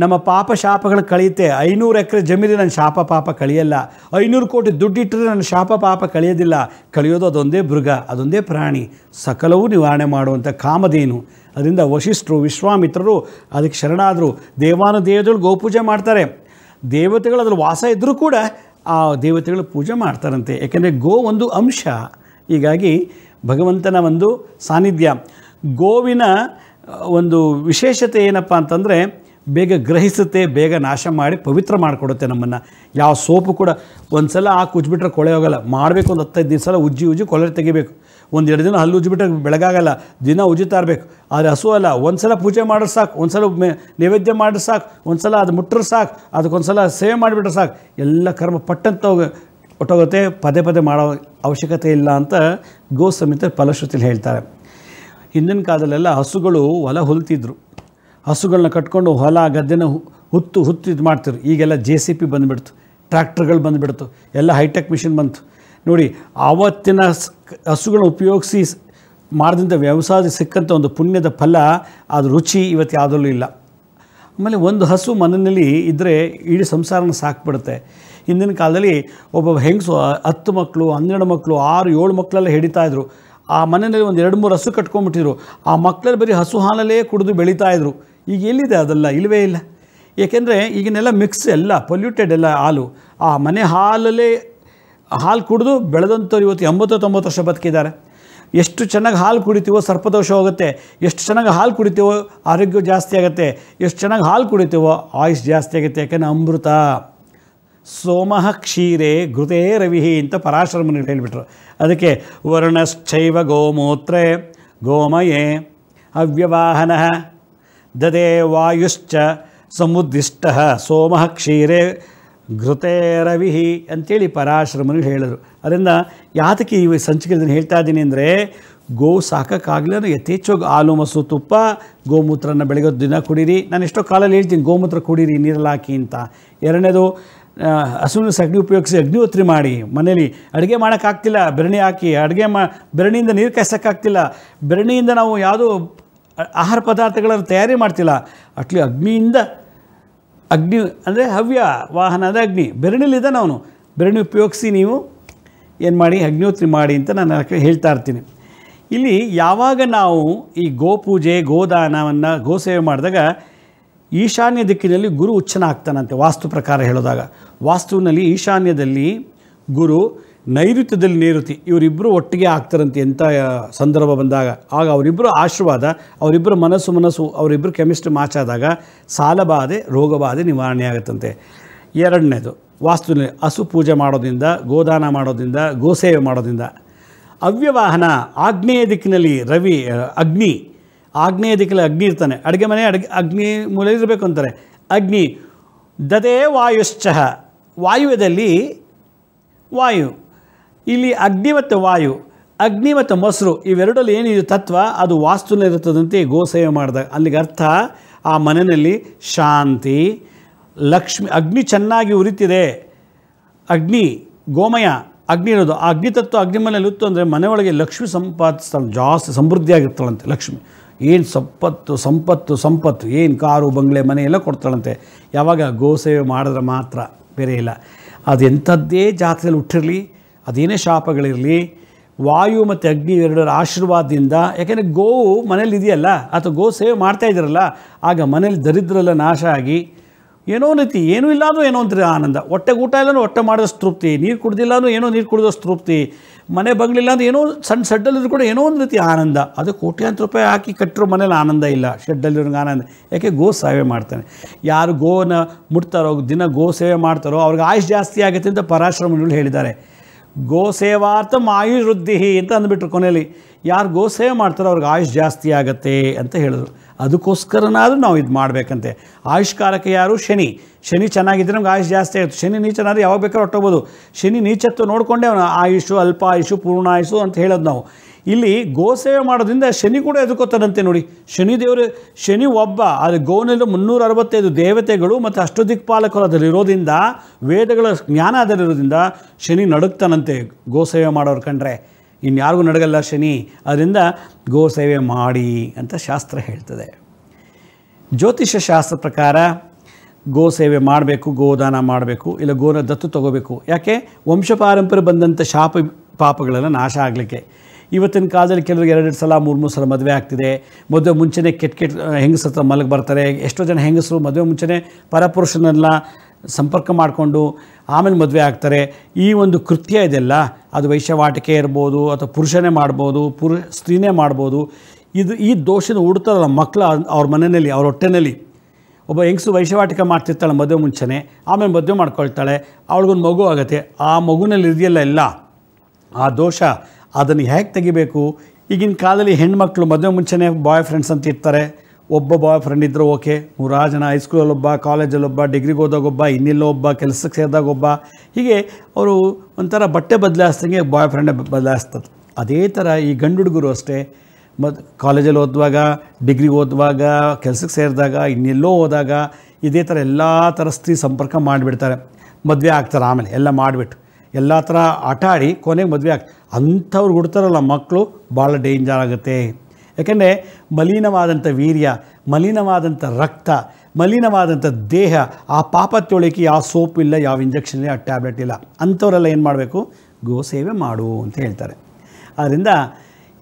ನಮ್ಮ ಪಾಪ ಶಾಪಗಳು ಕಳೆಯುತ್ತೆ ಐನೂರು ಎಕರೆ ಜಮೀನು ನನ್ನ ಶಾಪ ಪಾಪ ಕಳೆಯಲ್ಲ ಐನೂರು ಕೋಟಿ ಇಟ್ಟರೆ ನನ್ನ ಶಾಪ ಪಾಪ ಕಳೆಯೋದಿಲ್ಲ ಕಳೆಯೋದು ಅದೊಂದೇ ಮೃಗ ಅದೊಂದೇ ಪ್ರಾಣಿ ಸಕಲವೂ ನಿವಾರಣೆ ಮಾಡುವಂಥ ಕಾಮದೇನು ಅದರಿಂದ ವಶಿಷ್ಠರು ವಿಶ್ವಾಮಿತ್ರರು ಅದಕ್ಕೆ ಶರಣಾದರು ದೇವತೆಗಳು ಗೋಪೂಜೆ ಮಾಡ್ತಾರೆ ದೇವತೆಗಳು ಅದ್ರ ವಾಸ ಇದ್ದರೂ ಕೂಡ ಆ ದೇವತೆಗಳು ಪೂಜೆ ಮಾಡ್ತಾರಂತೆ ಯಾಕೆಂದರೆ ಗೋ ಒಂದು ಅಂಶ ಹೀಗಾಗಿ ಭಗವಂತನ ಒಂದು ಸಾನ್ನಿಧ್ಯ ಗೋವಿನ ಒಂದು ವಿಶೇಷತೆ ಏನಪ್ಪ ಅಂತಂದರೆ ಬೇಗ ಗ್ರಹಿಸುತ್ತೆ ಬೇಗ ನಾಶ ಮಾಡಿ ಪವಿತ್ರ ಮಾಡಿಕೊಡುತ್ತೆ ನಮ್ಮನ್ನು ಯಾವ ಸೋಪು ಕೂಡ ಒಂದು ಸಲ ಆ ಕುಜ್ಬಿಟ್ರೆ ಕೊಳೆ ಹೋಗೋಲ್ಲ ಮಾಡಬೇಕು ಒಂದು ಹತ್ತೈದು ದಿವಸ ಉಜ್ಜಿ ಉಜ್ಜಿ ಕೊಳೆ ತೆಗಿಬೇಕು ಒಂದೆರಡು ದಿನ ಹಲ್ಲು ಉಜ್ಜಿಬಿಟ್ರೆ ಬೆಳಗಾಗಲ್ಲ ದಿನ ಉಜಿತಾ ಇರಬೇಕು ಆದರೆ ಹಸು ಅಲ್ಲ ಒಂದು ಸಲ ಪೂಜೆ ಮಾಡಿದ್ರೆ ಸಾಕು ಒಂದು ಸಲ ನೈವೇದ್ಯ ಮಾಡಿದ್ರೆ ಸಾಕು ಒಂದು ಸಲ ಅದು ಮುಟ್ಟ್ರೆ ಸಾಕು ಅದಕ್ಕೊಂದು ಸಲ ಸೇವೆ ಮಾಡಿಬಿಟ್ರೆ ಸಾಕು ಎಲ್ಲ ಕರ್ಮ ಪಟ್ಟಂತ ಒಟ್ಟೋಗುತ್ತೆ ಪದೇ ಪದೇ ಮಾಡೋ ಅವಶ್ಯಕತೆ ಇಲ್ಲ ಅಂತ ಗೋ ಸಮಿತ ಫಲಶ್ರುತಿಲಿ ಹೇಳ್ತಾರೆ ಹಿಂದಿನ ಕಾಲದಲ್ಲೆಲ್ಲ ಹಸುಗಳು ಹೊಲ ಹುಲ್ತಿದ್ರು ಹಸುಗಳನ್ನ ಕಟ್ಕೊಂಡು ಹೊಲ ಗದ್ದೆನ ಹುತ್ತು ಹುತ್ತು ಇದು ಮಾಡ್ತಿದ್ರು ಈಗೆಲ್ಲ ಜೆ ಸಿ ಪಿ ಬಂದುಬಿಡ್ತು ಟ್ರ್ಯಾಕ್ಟರ್ಗಳು ಬಂದುಬಿಡ್ತು ಎಲ್ಲ ಹೈಟೆಕ್ ಮಿಷಿನ್ ಬಂತು ನೋಡಿ ಆವತ್ತಿನ ಹಸುಗಳನ್ನ ಉಪಯೋಗಿಸಿ ಮಾಡಿದಂಥ ವ್ಯವಸಾಯ ಸಿಕ್ಕಂಥ ಒಂದು ಪುಣ್ಯದ ಫಲ ಅದು ರುಚಿ ಇವತ್ತು ಯಾವುದರಲ್ಲೂ ಇಲ್ಲ ಆಮೇಲೆ ಒಂದು ಹಸು ಮನೆಯಲ್ಲಿ ಇದ್ದರೆ ಇಡೀ ಸಂಸಾರನ ಸಾಕ್ಬಿಡುತ್ತೆ ಹಿಂದಿನ ಕಾಲದಲ್ಲಿ ಒಬ್ಬ ಹೆಂಗಸು ಹತ್ತು ಮಕ್ಕಳು ಹನ್ನೆರಡು ಮಕ್ಕಳು ಆರು ಏಳು ಮಕ್ಕಳೆಲ್ಲ ಹಿಡಿತಾಯಿದ್ರು ಆ ಮನೆಯಲ್ಲಿ ಒಂದು ಎರಡು ಮೂರು ಹಸು ಕಟ್ಕೊಂಡ್ಬಿಟ್ಟಿದ್ರು ಆ ಮಕ್ಕಳಲ್ಲಿ ಬರೀ ಹಸು ಹಾಲಲ್ಲೇ ಕುಡಿದು ಬೆಳೀತಾಯಿದ್ರು ಈಗ ಎಲ್ಲಿದೆ ಅದೆಲ್ಲ ಇಲ್ಲವೇ ಇಲ್ಲ ಏಕೆಂದರೆ ಈಗಿನೆಲ್ಲ ಮಿಕ್ಸ್ ಎಲ್ಲ ಪೊಲ್ಯೂಟೆಡ್ ಎಲ್ಲ ಹಾಲು ಆ ಮನೆ ಹಾಲಲ್ಲೇ ಹಾಲು ಕುಡಿದು ಬೆಳೆದಂಥವ್ರು ಇವತ್ತು ಎಂಬತ್ತು ತೊಂಬತ್ತು ವರ್ಷ ಬದುಕಿದ್ದಾರೆ ಎಷ್ಟು ಚೆನ್ನಾಗಿ ಹಾಲು ಕುಡಿತೀವೋ ಸರ್ಪದೋಷ ಹೋಗುತ್ತೆ ಎಷ್ಟು ಚೆನ್ನಾಗಿ ಹಾಲು ಕುಡಿತೀವೋ ಆರೋಗ್ಯ ಜಾಸ್ತಿ ಆಗುತ್ತೆ ಎಷ್ಟು ಚೆನ್ನಾಗಿ ಹಾಲು ಕುಡಿತೀವೋ ಆಯುಷ್ ಜಾಸ್ತಿ ಆಗುತ್ತೆ ಯಾಕೆಂದರೆ ಅಮೃತ ಸೋಮಃ ಕ್ಷೀರೆ ಘೃತೇ ರವಿ ಅಂತ ಪರಾಶ್ರಮನಿಗೆ ಹೇಳಿಬಿಟ್ರು ಅದಕ್ಕೆ ವರ್ಣಶ್ಚೈವ ಗೋಮೂತ್ರೆ ಗೋಮಯೇ ಅವ್ಯವಾಹನ ದದೆ ವಾಯುಶ್ಚ ಸಮುದ್ದಿಷ್ಟ ಸೋಮಃ ಕ್ಷೀರೆ ಘೃತೆ ರವಿಹಿ ಅಂತೇಳಿ ಪರಾಶ್ರಮನಿಗೆ ಹೇಳಿದರು ಅದರಿಂದ ಯಾತಕ್ಕೆ ಈ ಸಂಚಿಕೆ ಹೇಳ್ತಾ ಇದ್ದೀನಿ ಅಂದರೆ ಗೋ ಅಂದರೆ ಯಥೇಚ್ಛವಾಗಿ ಹಾಲು ಮೊಸರು ತುಪ್ಪ ಗೋಮೂತ್ರನ ಬೆಳಗ್ಗೆ ದಿನ ಕುಡೀರಿ ನಾನು ಎಷ್ಟೋ ಕಾಲಲ್ಲಿ ಹೇಳ್ತೀನಿ ಗೋಮೂತ್ರ ಕುಡೀರಿ ನೀರಲ್ಲಿ ಹಾಕಿ ಅಂತ ಎರಡನೇದು ಹಸುವಿನ ಸಗಣಿ ಉಪಯೋಗಿಸಿ ಅಗ್ನಿಹೋತ್ರಿ ಮಾಡಿ ಮನೇಲಿ ಅಡುಗೆ ಮಾಡೋಕ್ಕಾಗ್ತಿಲ್ಲ ಬೆರಣಿ ಹಾಕಿ ಅಡುಗೆ ಮಾ ಬೆರಣಿಯಿಂದ ನೀರು ಕಾಯ್ಸೋಕ್ಕಾಗ್ತಿಲ್ಲ ಬೆರಣಿಯಿಂದ ನಾವು ಯಾವುದೋ ಆಹಾರ ಪದಾರ್ಥಗಳನ್ನು ತಯಾರಿ ಮಾಡ್ತಿಲ್ಲ ಅಟ್ಲಿ ಅಗ್ನಿಯಿಂದ ಅಗ್ನಿ ಅಂದರೆ ಹವ್ಯ ವಾಹನ ಅಂದರೆ ಅಗ್ನಿ ಬೆರಳಿಲಿದ್ದಾನೆ ಅವನು ಬೆರಣಿ ಉಪಯೋಗಿಸಿ ನೀವು ಏನು ಮಾಡಿ ಅಗ್ನಿಹೋತ್ರಿ ಮಾಡಿ ಅಂತ ನಾನು ಹೇಳ್ತಾ ಇರ್ತೀನಿ ಇಲ್ಲಿ ಯಾವಾಗ ನಾವು ಈ ಗೋಪೂಜೆ ಗೋದಾನವನ್ನು ಗೋಸೇವೆ ಮಾಡಿದಾಗ ಈಶಾನ್ಯ ದಿಕ್ಕಿನಲ್ಲಿ ಗುರು ಉಚ್ಚನ ಆಗ್ತಾನಂತೆ ವಾಸ್ತು ಪ್ರಕಾರ ಹೇಳೋದಾಗ ವಾಸ್ತುವಿನಲ್ಲಿ ಈಶಾನ್ಯದಲ್ಲಿ ಗುರು ನೈಋತ್ಯದಲ್ಲಿ ನೇರುತಿ ಇವರಿಬ್ಬರು ಒಟ್ಟಿಗೆ ಆಗ್ತಾರಂತೆ ಎಂಥ ಸಂದರ್ಭ ಬಂದಾಗ ಆಗ ಅವರಿಬ್ಬರು ಆಶೀರ್ವಾದ ಅವರಿಬ್ಬರು ಮನಸ್ಸು ಮನಸ್ಸು ಅವರಿಬ್ಬರು ಕೆಮಿಸ್ಟ್ರಿ ಮ್ಯಾಚ್ ಆದಾಗ ಸಾಲಬಾಧೆ ರೋಗಬಾಧೆ ನಿವಾರಣೆ ಆಗುತ್ತಂತೆ ಎರಡನೇದು ವಾಸ್ತು ಹಸು ಪೂಜೆ ಮಾಡೋದ್ರಿಂದ ಗೋದಾನ ಮಾಡೋದ್ರಿಂದ ಗೋಸೇವೆ ಮಾಡೋದ್ರಿಂದ ಅವ್ಯವಾಹನ ಆಗ್ನೇಯ ದಿಕ್ಕಿನಲ್ಲಿ ರವಿ ಅಗ್ನಿ ಆಗ್ನೇಯ ದಿಕ್ಕಿನಲ್ಲಿ ಅಗ್ನಿ ಇರ್ತಾನೆ ಅಡುಗೆ ಮನೆ ಅಡುಗೆ ಅಗ್ನಿ ಮೂಲೆ ಇರಬೇಕು ಅಂತಾರೆ ಅಗ್ನಿ ದದೇ ವಾಯುಶ್ಚ ವಾಯುವ್ಯದಲ್ಲಿ ವಾಯು ಇಲ್ಲಿ ಅಗ್ನಿ ಮತ್ತು ವಾಯು ಅಗ್ನಿ ಮತ್ತು ಮೊಸರು ಇವೆರಡರಲ್ಲಿ ಏನಿದೆ ತತ್ವ ಅದು ವಾಸ್ತುನಲ್ಲಿರುತ್ತದಂತೆ ಗೋಸೇವೆ ಮಾಡಿದಾಗ ಅಲ್ಲಿಗೆ ಅರ್ಥ ಆ ಮನೆಯಲ್ಲಿ ಶಾಂತಿ ಲಕ್ಷ್ಮಿ ಅಗ್ನಿ ಚೆನ್ನಾಗಿ ಉರಿತಿದೆ ಅಗ್ನಿ ಗೋಮಯ ಅಗ್ನಿ ಇರೋದು ಆ ಅಗ್ನಿ ತತ್ವ ಅಗ್ನಿ ಮನೆಯಲ್ಲಿ ಇತ್ತು ಅಂದರೆ ಮನೆಯೊಳಗೆ ಲಕ್ಷ್ಮಿ ಸಂಪಾದಿಸ್ತಾಳೆ ಜಾಸ್ತಿ ಸಮೃದ್ಧಿಯಾಗಿರ್ತಾಳಂತೆ ಲಕ್ಷ್ಮಿ ಏನು ಸಂಪತ್ತು ಸಂಪತ್ತು ಸಂಪತ್ತು ಏನು ಕಾರು ಬಂಗ್ಲೆ ಮನೆ ಎಲ್ಲ ಕೊಡ್ತಾಳಂತೆ ಯಾವಾಗ ಗೋಸೇವೆ ಮಾಡಿದ್ರೆ ಮಾತ್ರ ಬೇರೆ ಇಲ್ಲ ಅದು ಎಂಥದ್ದೇ ಜಾತ್ರೆಯಲ್ಲಿ ಹುಟ್ಟಿರಲಿ ಅದೇನೇ ಶಾಪಗಳಿರಲಿ ವಾಯು ಮತ್ತು ಅಗ್ನಿ ಎರಡರ ಆಶೀರ್ವಾದದಿಂದ ಯಾಕೆಂದರೆ ಗೋವು ಮನೇಲಿ ಇದೆಯಲ್ಲ ಅಥವಾ ಗೋ ಸೇವೆ ಮಾಡ್ತಾ ಇದ್ದಾರಲ್ಲ ಆಗ ಮನೇಲಿ ದರಿದ್ರಲ್ಲ ನಾಶ ಆಗಿ ಏನೋ ರೀತಿ ಏನೂ ಇಲ್ಲಾಂದ್ರೂ ಏನೋ ಅಂತೀರಿ ಆನಂದ ಹೊಟ್ಟೆ ಊಟ ಇಲ್ಲಾಂದ್ರೂ ಹೊಟ್ಟೆ ಮಾಡಿದಷ್ಟು ತೃಪ್ತಿ ನೀರು ಅಂದ್ರೆ ಏನೋ ನೀರು ಕುಡಿದಷ್ಟು ತೃಪ್ತಿ ಮನೆ ಬಂಗ್ಲಿಲ್ಲ ಅಂದ್ರೆ ಏನೋ ಸಣ್ಣ ಶೆಡ್ಡಲ್ಲಿದ್ರು ಕೂಡ ಏನೋ ಒಂದು ರೀತಿ ಆನಂದ ಅದು ಕೋಟ್ಯಾಂತರ ರೂಪಾಯಿ ಹಾಕಿ ಕಟ್ಟಿರೋ ಮನೇಲಿ ಆನಂದ ಇಲ್ಲ ಶೆಡ್ಡಲ್ಲಿರೋ ಆನಂದ ಯಾಕೆ ಗೋ ಸೇವೆ ಮಾಡ್ತಾನೆ ಯಾರು ಗೋನ ಮುಟ್ತಾರೋ ದಿನ ಗೋ ಸೇವೆ ಮಾಡ್ತಾರೋ ಅವ್ರಿಗೆ ಆಯುಷ್ ಜಾಸ್ತಿ ಆಗುತ್ತೆ ಅಂತ ಪರಾಶ್ರಮಗಳು ಹೇಳಿದ್ದಾರೆ ಗೋ ಸೇವಾರ್ಥಂ ಆಯುಷ್ ವೃದ್ಧಿ ಅಂತ ಅಂದ್ಬಿಟ್ರು ಕೊನೆಯಲ್ಲಿ ಯಾರು ಸೇವೆ ಮಾಡ್ತಾರೋ ಅವ್ರಿಗೆ ಆಯುಷ್ ಜಾಸ್ತಿ ಆಗತ್ತೆ ಅಂತ ಹೇಳಿದ್ರು ಅದಕ್ಕೋಸ್ಕರನಾದರೂ ನಾವು ಇದು ಮಾಡಬೇಕಂತೆ ಆಯುಷ್ಕಾರಕ್ಕೆ ಯಾರು ಶನಿ ಶನಿ ಚೆನ್ನಾಗಿದ್ದರೆ ನಮ್ಗೆ ಆಯುಷ್ ಜಾಸ್ತಿ ಆಯಿತು ಶನಿ ನೀಚನಾದ್ರೆ ಯಾವಾಗ ಬೇಕಾದ್ರೂ ಹೊಟ್ಟೋಗ್ಬೋದು ಶನಿ ನೀಚತ್ತು ನೋಡಿಕೊಂಡೇ ಅವನು ಆಯುಷು ಅಲ್ಪ ಆಯುಷು ಪೂರ್ಣಾಯುಷು ಅಂತ ಹೇಳೋದು ನಾವು ಇಲ್ಲಿ ಗೋಸೇವೆ ಮಾಡೋದ್ರಿಂದ ಶನಿ ಕೂಡ ಎದುಕೋತಾನಂತೆ ನೋಡಿ ಶನಿ ದೇವರು ಶನಿ ಒಬ್ಬ ಅದು ಗೋನಲ್ಲಿ ಮುನ್ನೂರ ಅರವತ್ತೈದು ದೇವತೆಗಳು ಮತ್ತು ದಿಕ್ಪಾಲಕರು ಅದರಲ್ಲಿರೋದ್ರಿಂದ ವೇದಗಳ ಜ್ಞಾನ ಅದರಿರೋದ್ರಿಂದ ಶನಿ ನಡುಗ್ತಾನಂತೆ ಗೋಸೇವೆ ಮಾಡೋರು ಕಂಡ್ರೆ ಇನ್ಯಾರಿಗೂ ನಡಗಲ್ಲ ಶನಿ ಅದರಿಂದ ಗೋಸೇವೆ ಮಾಡಿ ಅಂತ ಶಾಸ್ತ್ರ ಹೇಳ್ತದೆ ಜ್ಯೋತಿಷ್ಯ ಶಾಸ್ತ್ರ ಪ್ರಕಾರ ಗೋ ಸೇವೆ ಮಾಡಬೇಕು ಗೋದಾನ ಮಾಡಬೇಕು ಇಲ್ಲ ಗೋನ ದತ್ತು ತಗೋಬೇಕು ಯಾಕೆ ವಂಶಪಾರಂಪರೆ ಬಂದಂಥ ಶಾಪ ಪಾಪಗಳನ್ನು ನಾಶ ಆಗಲಿಕ್ಕೆ ಇವತ್ತಿನ ಕಾಲದಲ್ಲಿ ಕೆಲವರಿಗೆ ಎರಡೆರಡು ಸಲ ಮೂರು ಮೂರು ಸಲ ಮದುವೆ ಆಗ್ತಿದೆ ಮದುವೆ ಮುಂಚೆನೇ ಕೆಟ್ಟ ಕೆಟ್ಟ ಹೆಂಗಸ್ರ ಹತ್ರ ಮಲಗಿ ಬರ್ತಾರೆ ಎಷ್ಟೋ ಜನ ಹೆಂಗಸರು ಮದುವೆ ಮುಂಚೆನೆ ಪರಪುರುಷನೆಲ್ಲ ಸಂಪರ್ಕ ಮಾಡಿಕೊಂಡು ಆಮೇಲೆ ಮದುವೆ ಆಗ್ತಾರೆ ಈ ಒಂದು ಕೃತ್ಯ ಇದೆಲ್ಲ ಅದು ವೈಶ್ಯವಾಟಿಕೆ ಇರ್ಬೋದು ಅಥವಾ ಪುರುಷನೇ ಮಾಡ್ಬೋದು ಪುರು ಸ್ತ್ರೀನೇ ಮಾಡ್ಬೋದು ಇದು ಈ ದೋಷನ ಹುಡ್ತಾರಲ್ಲ ಮಕ್ಕಳು ಅವ್ರ ಮನೆಯಲ್ಲಿ ಅವ್ರ ಹೊಟ್ಟೆನಲ್ಲಿ ಒಬ್ಬ ಹೆಂಗಸು ವೈಶ್ಯವಾಟಿಕೆ ಮಾಡ್ತಿರ್ತಾಳೆ ಮದುವೆ ಮುಂಚೆನೆ ಆಮೇಲೆ ಮದುವೆ ಮಾಡ್ಕೊಳ್ತಾಳೆ ಅವಳಿಗೊಂದು ಮಗು ಆಗುತ್ತೆ ಆ ಮಗುನಲ್ಲಿ ಇದೆಯಲ್ಲ ಎಲ್ಲ ಆ ದೋಷ ಅದನ್ನು ಹೇಗೆ ತೆಗಿಬೇಕು ಈಗಿನ ಕಾಲದಲ್ಲಿ ಹೆಣ್ಮಕ್ಳು ಮದುವೆ ಮುಂಚೆನೇ ಬಾಯ್ ಫ್ರೆಂಡ್ಸ್ ಅಂತ ಇರ್ತಾರೆ ಒಬ್ಬ ಬಾಯ್ ಫ್ರೆಂಡ್ ಇದ್ದರೂ ಓಕೆ ಮೂರಾರು ಜನ ಹೈಸ್ಕೂಲಲ್ಲೊಬ್ಬ ಕಾಲೇಜಲ್ಲೊಬ್ಬ ಡಿಗ್ರಿಗೆ ಒಬ್ಬ ಇನ್ನಿಲ್ಲೋ ಒಬ್ಬ ಕೆಲಸಕ್ಕೆ ಒಬ್ಬ ಹೀಗೆ ಅವರು ಒಂಥರ ಬಟ್ಟೆ ಬದಲಾಯಿಸ್ದಂಗೆ ಬಾಯ್ ಫ್ರೆಂಡೇ ಬದಲಾಯಿಸ್ತದೆ ಅದೇ ಥರ ಈ ಗಂಡು ಹುಡುಗರು ಅಷ್ಟೇ ಮತ್ತು ಕಾಲೇಜಲ್ಲಿ ಓದುವಾಗ ಡಿಗ್ರಿಗೆ ಓದುವಾಗ ಕೆಲಸಕ್ಕೆ ಸೇರಿದಾಗ ಇನ್ನೆಲ್ಲೋ ಹೋದಾಗ ಇದೇ ಥರ ಎಲ್ಲ ಥರ ಸ್ತ್ರೀ ಸಂಪರ್ಕ ಮಾಡಿಬಿಡ್ತಾರೆ ಮದುವೆ ಆಗ್ತಾರೆ ಆಮೇಲೆ ಎಲ್ಲ ಮಾಡಿಬಿಟ್ಟು ಎಲ್ಲ ಥರ ಆಟ ಆಡಿ ಕೊನೆಗೆ ಮದುವೆ ಆಗ್ತದೆ ಅಂಥವ್ರು ಹುಡ್ತಾರಲ್ಲ ಮಕ್ಕಳು ಭಾಳ ಡೇಂಜರ್ ಆಗುತ್ತೆ ಯಾಕೆಂದರೆ ಮಲಿನವಾದಂಥ ವೀರ್ಯ ಮಲಿನವಾದಂಥ ರಕ್ತ ಮಲಿನವಾದಂಥ ದೇಹ ಆ ಪಾಪ ತೊಳಿಕೆ ಯಾವ ಸೋಪ್ ಇಲ್ಲ ಯಾವ ಇಂಜೆಕ್ಷನ್ ಇಲ್ಲ ಆ ಟ್ಯಾಬ್ಲೆಟ್ ಇಲ್ಲ ಅಂಥವರೆಲ್ಲ ಏನು ಮಾಡಬೇಕು ಗೋ ಸೇವೆ ಮಾಡು ಅಂತ ಹೇಳ್ತಾರೆ ಆದ್ದರಿಂದ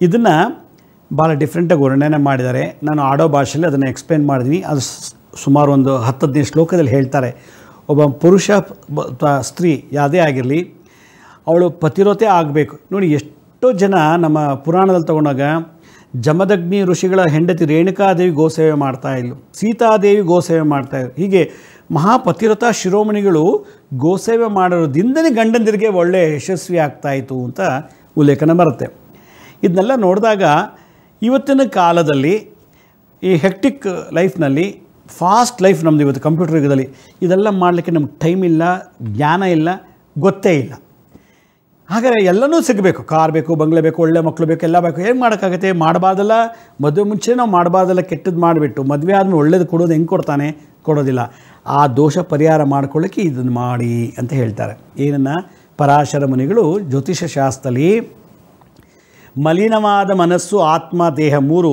ಇದನ್ನು ಭಾಳ ಡಿಫ್ರೆಂಟಾಗಿ ವರ್ಣನೆ ಮಾಡಿದ್ದಾರೆ ನಾನು ಆಡೋ ಭಾಷೆಯಲ್ಲಿ ಅದನ್ನು ಎಕ್ಸ್ಪ್ಲೇನ್ ಮಾಡಿದ್ದೀನಿ ಅದು ಸುಮಾರು ಒಂದು ಹತ್ತು ಹದಿನೈದು ಶ್ಲೋಕದಲ್ಲಿ ಹೇಳ್ತಾರೆ ಒಬ್ಬ ಪುರುಷ ಸ್ತ್ರೀ ಯಾವುದೇ ಆಗಿರಲಿ ಅವಳು ಪತಿರೋತೆ ಆಗಬೇಕು ನೋಡಿ ಎಷ್ಟೋ ಜನ ನಮ್ಮ ಪುರಾಣದಲ್ಲಿ ತಗೊಂಡಾಗ ಜಮದಗ್ನಿ ಋಷಿಗಳ ಹೆಂಡತಿ ರೇಣುಕಾದೇವಿ ಗೋಸೇವೆ ಮಾಡ್ತಾ ಇದ್ಲು ಸೀತಾದೇವಿ ಗೋಸೇವೆ ಮಾಡ್ತಾಯಿದ್ರು ಹೀಗೆ ಮಹಾಪತಿರಥ ಶಿರೋಮಣಿಗಳು ಗೋಸೇವೆ ಮಾಡೋದ್ರಿಂದನೇ ಗಂಡಂದಿರಿಗೆ ಒಳ್ಳೆಯ ಯಶಸ್ವಿ ಆಗ್ತಾಯಿತ್ತು ಅಂತ ಉಲ್ಲೇಖನ ಬರುತ್ತೆ ಇದನ್ನೆಲ್ಲ ನೋಡಿದಾಗ ಇವತ್ತಿನ ಕಾಲದಲ್ಲಿ ಈ ಹೆಕ್ಟಿಕ್ ಲೈಫ್ನಲ್ಲಿ ಫಾಸ್ಟ್ ಲೈಫ್ ನಮ್ಮದು ಇವತ್ತು ಕಂಪ್ಯೂಟರ್ ಯುಗದಲ್ಲಿ ಇದೆಲ್ಲ ಮಾಡಲಿಕ್ಕೆ ನಮ್ಗೆ ಟೈಮ್ ಇಲ್ಲ ಜ್ಞಾನ ಇಲ್ಲ ಗೊತ್ತೇ ಇಲ್ಲ ಹಾಗಾದರೆ ಎಲ್ಲನೂ ಸಿಗಬೇಕು ಕಾರ್ ಬೇಕು ಬಂಗ್ಲೆ ಬೇಕು ಒಳ್ಳೆ ಮಕ್ಕಳು ಬೇಕು ಎಲ್ಲ ಬೇಕು ಏನು ಮಾಡೋಕ್ಕಾಗತ್ತೆ ಮಾಡಬಾರ್ದಲ್ಲ ಮದುವೆ ಮುಂಚೆ ನಾವು ಮಾಡಬಾರ್ದಲ್ಲ ಕೆಟ್ಟದ್ದು ಮಾಡಿಬಿಟ್ಟು ಮದುವೆ ಆದಮೇಲೆ ಒಳ್ಳೇದು ಕೊಡೋದು ಹೆಂಗೆ ಕೊಡ್ತಾನೆ ಕೊಡೋದಿಲ್ಲ ಆ ದೋಷ ಪರಿಹಾರ ಮಾಡ್ಕೊಳ್ಳೋಕ್ಕೆ ಇದನ್ನು ಮಾಡಿ ಅಂತ ಹೇಳ್ತಾರೆ ಏನನ್ನು ಪರಾಶರ ಮುನಿಗಳು ಜ್ಯೋತಿಷ ಶಾಸ್ತ್ರದಲ್ಲಿ ಮಲಿನವಾದ ಮನಸ್ಸು ಆತ್ಮ ದೇಹ ಮೂರು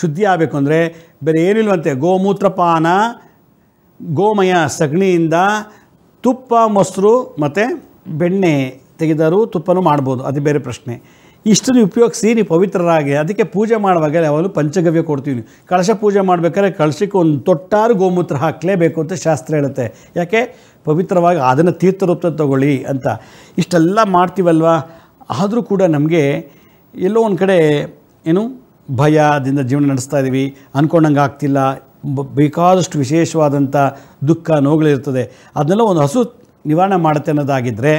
ಶುದ್ಧಿ ಆಗಬೇಕು ಅಂದರೆ ಬೇರೆ ಏನಿಲ್ವಂತೆ ಗೋಮೂತ್ರಪಾನ ಗೋಮಯ ಸಗಣಿಯಿಂದ ತುಪ್ಪ ಮೊಸರು ಮತ್ತು ಬೆಣ್ಣೆ ತೆಗೆದರೂ ತುಪ್ಪನೂ ಮಾಡ್ಬೋದು ಅದು ಬೇರೆ ಪ್ರಶ್ನೆ ಇಷ್ಟು ನೀವು ಉಪಯೋಗಿಸಿ ನೀವು ಪವಿತ್ರರಾಗಿ ಅದಕ್ಕೆ ಪೂಜೆ ಮಾಡುವಾಗ ಯಾವಾಗಲೂ ಪಂಚಗವ್ಯ ಕೊಡ್ತೀವಿ ಕಳಶ ಪೂಜೆ ಮಾಡಬೇಕಾದ್ರೆ ಕಳಶಕ್ಕೆ ಒಂದು ತೊಟ್ಟಾರು ಗೋಮೂತ್ರ ಹಾಕಲೇಬೇಕು ಅಂತ ಶಾಸ್ತ್ರ ಹೇಳುತ್ತೆ ಯಾಕೆ ಪವಿತ್ರವಾಗಿ ಅದನ್ನು ತೀರ್ಥರೂಪ ತಗೊಳ್ಳಿ ಅಂತ ಇಷ್ಟೆಲ್ಲ ಮಾಡ್ತೀವಲ್ವ ಆದರೂ ಕೂಡ ನಮಗೆ ಎಲ್ಲೋ ಒಂದು ಕಡೆ ಏನು ಭಯದಿಂದ ಜೀವನ ನಡೆಸ್ತಾ ಇದ್ದೀವಿ ಅಂದ್ಕೊಂಡಂಗೆ ಆಗ್ತಿಲ್ಲ ಬೇಕಾದಷ್ಟು ವಿಶೇಷವಾದಂಥ ದುಃಖ ನೋವುಗಳಿರ್ತದೆ ಅದನ್ನೆಲ್ಲ ಒಂದು ಹಸು ನಿವಾರಣೆ ಮಾಡುತ್ತೆ ಅನ್ನೋದಾಗಿದ್ದರೆ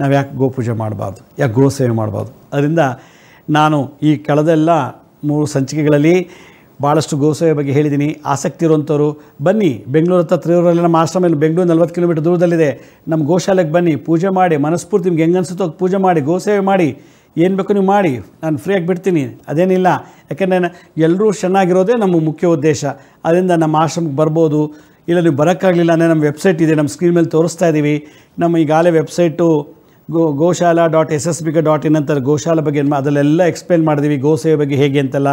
ನಾವು ಯಾಕೆ ಗೋಪೂಜೆ ಮಾಡಬಾರ್ದು ಯಾಕೆ ಗೋ ಸೇವೆ ಮಾಡಬಾರ್ದು ಅದರಿಂದ ನಾನು ಈ ಕಳೆದೆಲ್ಲ ಮೂರು ಸಂಚಿಕೆಗಳಲ್ಲಿ ಭಾಳಷ್ಟು ಗೋಸೇವೆ ಬಗ್ಗೆ ಹೇಳಿದ್ದೀನಿ ಆಸಕ್ತಿ ಇರುವಂಥವ್ರು ಬನ್ನಿ ಬೆಂಗಳೂರು ಹತ್ರ ತ್ರಿವರಲ್ಲಿ ನಮ್ಮ ಆಶ್ರಮ ಬೆಂಗಳೂರು ನಲ್ವತ್ತು ಕಿಲೋಮೀಟರ್ ದೂರದಲ್ಲಿದೆ ನಮ್ಮ ಗೋಶಾಲೆಗೆ ಬನ್ನಿ ಪೂಜೆ ಮಾಡಿ ಮನಸ್ಫೂರ್ತಿ ನಿಮ್ಗೆ ಹೆಂಗೆ ಅನಿಸುತ್ತೋ ಪೂಜೆ ಮಾಡಿ ಗೋಸೇವೆ ಮಾಡಿ ಏನು ಬೇಕು ನೀವು ಮಾಡಿ ನಾನು ಫ್ರೀಯಾಗಿ ಬಿಡ್ತೀನಿ ಅದೇನಿಲ್ಲ ಯಾಕೆಂದರೆ ಎಲ್ಲರೂ ಚೆನ್ನಾಗಿರೋದೇ ನಮ್ಮ ಮುಖ್ಯ ಉದ್ದೇಶ ಅದರಿಂದ ನಮ್ಮ ಆಶ್ರಮಕ್ಕೆ ಬರ್ಬೋದು ಇಲ್ಲ ನೀವು ಬರೋಕ್ಕಾಗಲಿಲ್ಲ ಅಂದರೆ ನಮ್ಮ ವೆಬ್ಸೈಟ್ ಇದೆ ನಮ್ಮ ಸ್ಕ್ರೀನ್ ಮೇಲೆ ತೋರಿಸ್ತಾ ಇದ್ದೀವಿ ನಮ್ಮ ಈಗಾಗಲೇ ವೆಬ್ಸೈಟು ಗೋ goshala dot S S B ಗೆ ಡಾಟ್ ಇನ್ ಅಂತ ಗೋಶಾಲ ಬಗ್ಗೆ ಅದಲ್ಲೆಲ್ಲ ಎಕ್ಸ್ಪ್ಲೇನ್ ಮಾಡಿದೀವಿ ಗೋಸೇವೆ ಬಗ್ಗೆ ಹೇಗೆ ಅಂತೆಲ್ಲ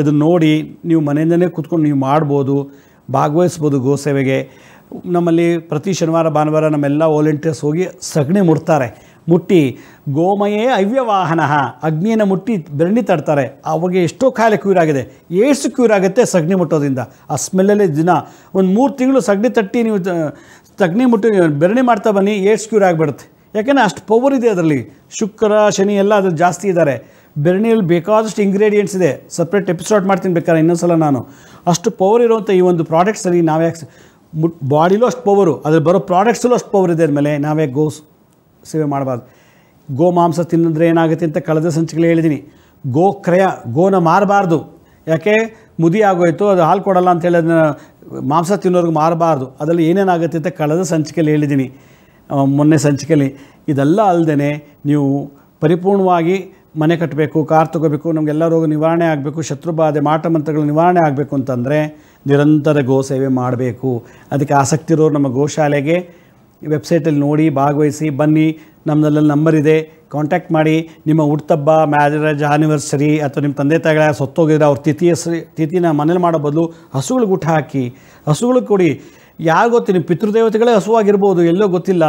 ಇದನ್ನು ನೋಡಿ ನೀವು ಮನೆಯಿಂದಲೇ ಕೂತ್ಕೊಂಡು ನೀವು ಮಾಡ್ಬೋದು ಭಾಗವಹಿಸ್ಬೋದು ಗೋಸೇವೆಗೆ ನಮ್ಮಲ್ಲಿ ಪ್ರತಿ ಶನಿವಾರ ಭಾನುವಾರ ನಮ್ಮೆಲ್ಲ ವಾಲಂಟಿಯರ್ಸ್ ಹೋಗಿ ಸಗಣಿ ಮುಟ್ತಾರೆ ಮುಟ್ಟಿ ಗೋಮಯೇ ಅವ್ಯವಾಹನ ಅಗ್ನಿಯನ್ನು ಮುಟ್ಟಿ ಬೆರಣಿ ತಡ್ತಾರೆ ಅವಾಗ ಎಷ್ಟೋ ಕಾಯಿಲೆ ಕ್ಯೂರ್ ಆಗಿದೆ ಏಷ್ಟು ಕ್ಯೂರ್ ಆಗುತ್ತೆ ಸಗಣಿ ಮುಟ್ಟೋದ್ರಿಂದ ಆ ಸ್ಮೆಲ್ಲಲ್ಲಿ ದಿನ ಒಂದು ಮೂರು ತಿಂಗಳು ಸಗಣಿ ತಟ್ಟಿ ನೀವು ಸಗಣಿ ಮುಟ್ಟಿ ಬೆರಣಿ ಮಾಡ್ತಾ ಬನ್ನಿ ಏಡ್ಸ್ ಕ್ಯೂರ್ ಆಗಿಬಿಡುತ್ತೆ ಯಾಕೆಂದರೆ ಅಷ್ಟು ಪವರ್ ಇದೆ ಅದರಲ್ಲಿ ಶುಕ್ರ ಶನಿ ಎಲ್ಲ ಅದ್ರಲ್ಲಿ ಜಾಸ್ತಿ ಇದ್ದಾರೆ ಬೆರಣೆಯಲ್ಲಿ ಬೇಕಾದಷ್ಟು ಇಂಗ್ರೀಡಿಯೆಂಟ್ಸ್ ಇದೆ ಸಪ್ರೇಟ್ ಎಪಿಸೋಡ್ ಮಾಡ್ತೀನಿ ಬೇಕಾದ್ರೆ ಇನ್ನೊಂದ್ಸಲ ನಾನು ಅಷ್ಟು ಪವರ್ ಇರುವಂಥ ಈ ಒಂದು ಪ್ರಾಡಕ್ಟ್ಸಲ್ಲಿ ನಾವು ಯಾಕೆ ಮುಟ್ ಬಾಡಿಲೂ ಅಷ್ಟು ಪವರು ಅದ್ರಲ್ಲಿ ಬರೋ ಪ್ರಾಡಕ್ಟ್ಸಲ್ಲೂ ಅಷ್ಟು ಪವರ್ ಇದೆ ಮೇಲೆ ನಾವೇ ಗೋ ಸೇವೆ ಮಾಡಬಾರ್ದು ಗೋ ಮಾಂಸ ತಿನ್ನಿದ್ರೆ ಏನಾಗುತ್ತೆ ಅಂತ ಕಳೆದ ಸಂಚಿಕೆಗಳು ಹೇಳಿದ್ದೀನಿ ಗೋ ಕ್ರಯ ಗೋನ ಮಾರಬಾರ್ದು ಯಾಕೆ ಮುದಿ ಆಗೋಯಿತು ಅದು ಹಾಲು ಕೊಡಲ್ಲ ಅಂತ ಹೇಳಿ ಅದನ್ನು ಮಾಂಸ ತಿನ್ನೋರ್ಗೆ ಮಾರಬಾರ್ದು ಅದರಲ್ಲಿ ಏನೇನಾಗುತ್ತೆ ಅಂತ ಕಳೆದ ಸಂಚಿಕೆಯಲ್ಲಿ ಹೇಳಿದ್ದೀನಿ ಮೊನ್ನೆ ಸಂಚಿಕೆಯಲ್ಲಿ ಇದೆಲ್ಲ ಅಲ್ಲದೆ ನೀವು ಪರಿಪೂರ್ಣವಾಗಿ ಮನೆ ಕಟ್ಟಬೇಕು ಕಾರ್ ತಗೋಬೇಕು ನಮಗೆಲ್ಲ ರೋಗ ನಿವಾರಣೆ ಆಗಬೇಕು ಶತ್ರುಬಾಧೆ ಮಾಟಮಂತ್ರಗಳ ನಿವಾರಣೆ ಆಗಬೇಕು ಅಂತಂದರೆ ನಿರಂತರ ಗೋ ಸೇವೆ ಮಾಡಬೇಕು ಅದಕ್ಕೆ ಆಸಕ್ತಿ ಇರೋರು ನಮ್ಮ ಗೋಶಾಲೆಗೆ ವೆಬ್ಸೈಟಲ್ಲಿ ನೋಡಿ ಭಾಗವಹಿಸಿ ಬನ್ನಿ ನಮ್ಮದಲ್ಲೆಲ್ಲ ನಂಬರ್ ಇದೆ ಕಾಂಟ್ಯಾಕ್ಟ್ ಮಾಡಿ ನಿಮ್ಮ ಹುಡ್ತಬ್ಬ ಮ್ಯಾರೇಜ್ ಆನಿವರ್ಸರಿ ಅಥವಾ ನಿಮ್ಮ ತಂದೆ ತಾಯಿಗಳ ಸತ್ತೋಗಿದ್ರೆ ಅವ್ರ ತಿಥಿಯ ತಿಥಿನ ಮನೇಲಿ ಮಾಡೋ ಬದಲು ಹಸುಗಳಿಗೆ ಊಟ ಹಾಕಿ ಹಸುಗಳಿಗೆ ಕೊಡಿ ಯಾರು ಗೊತ್ತಿನ ನೀವು ಪಿತೃದೇವತೆಗಳೇ ಹಸುವಾಗಿರ್ಬೋದು ಎಲ್ಲೋ ಗೊತ್ತಿಲ್ಲ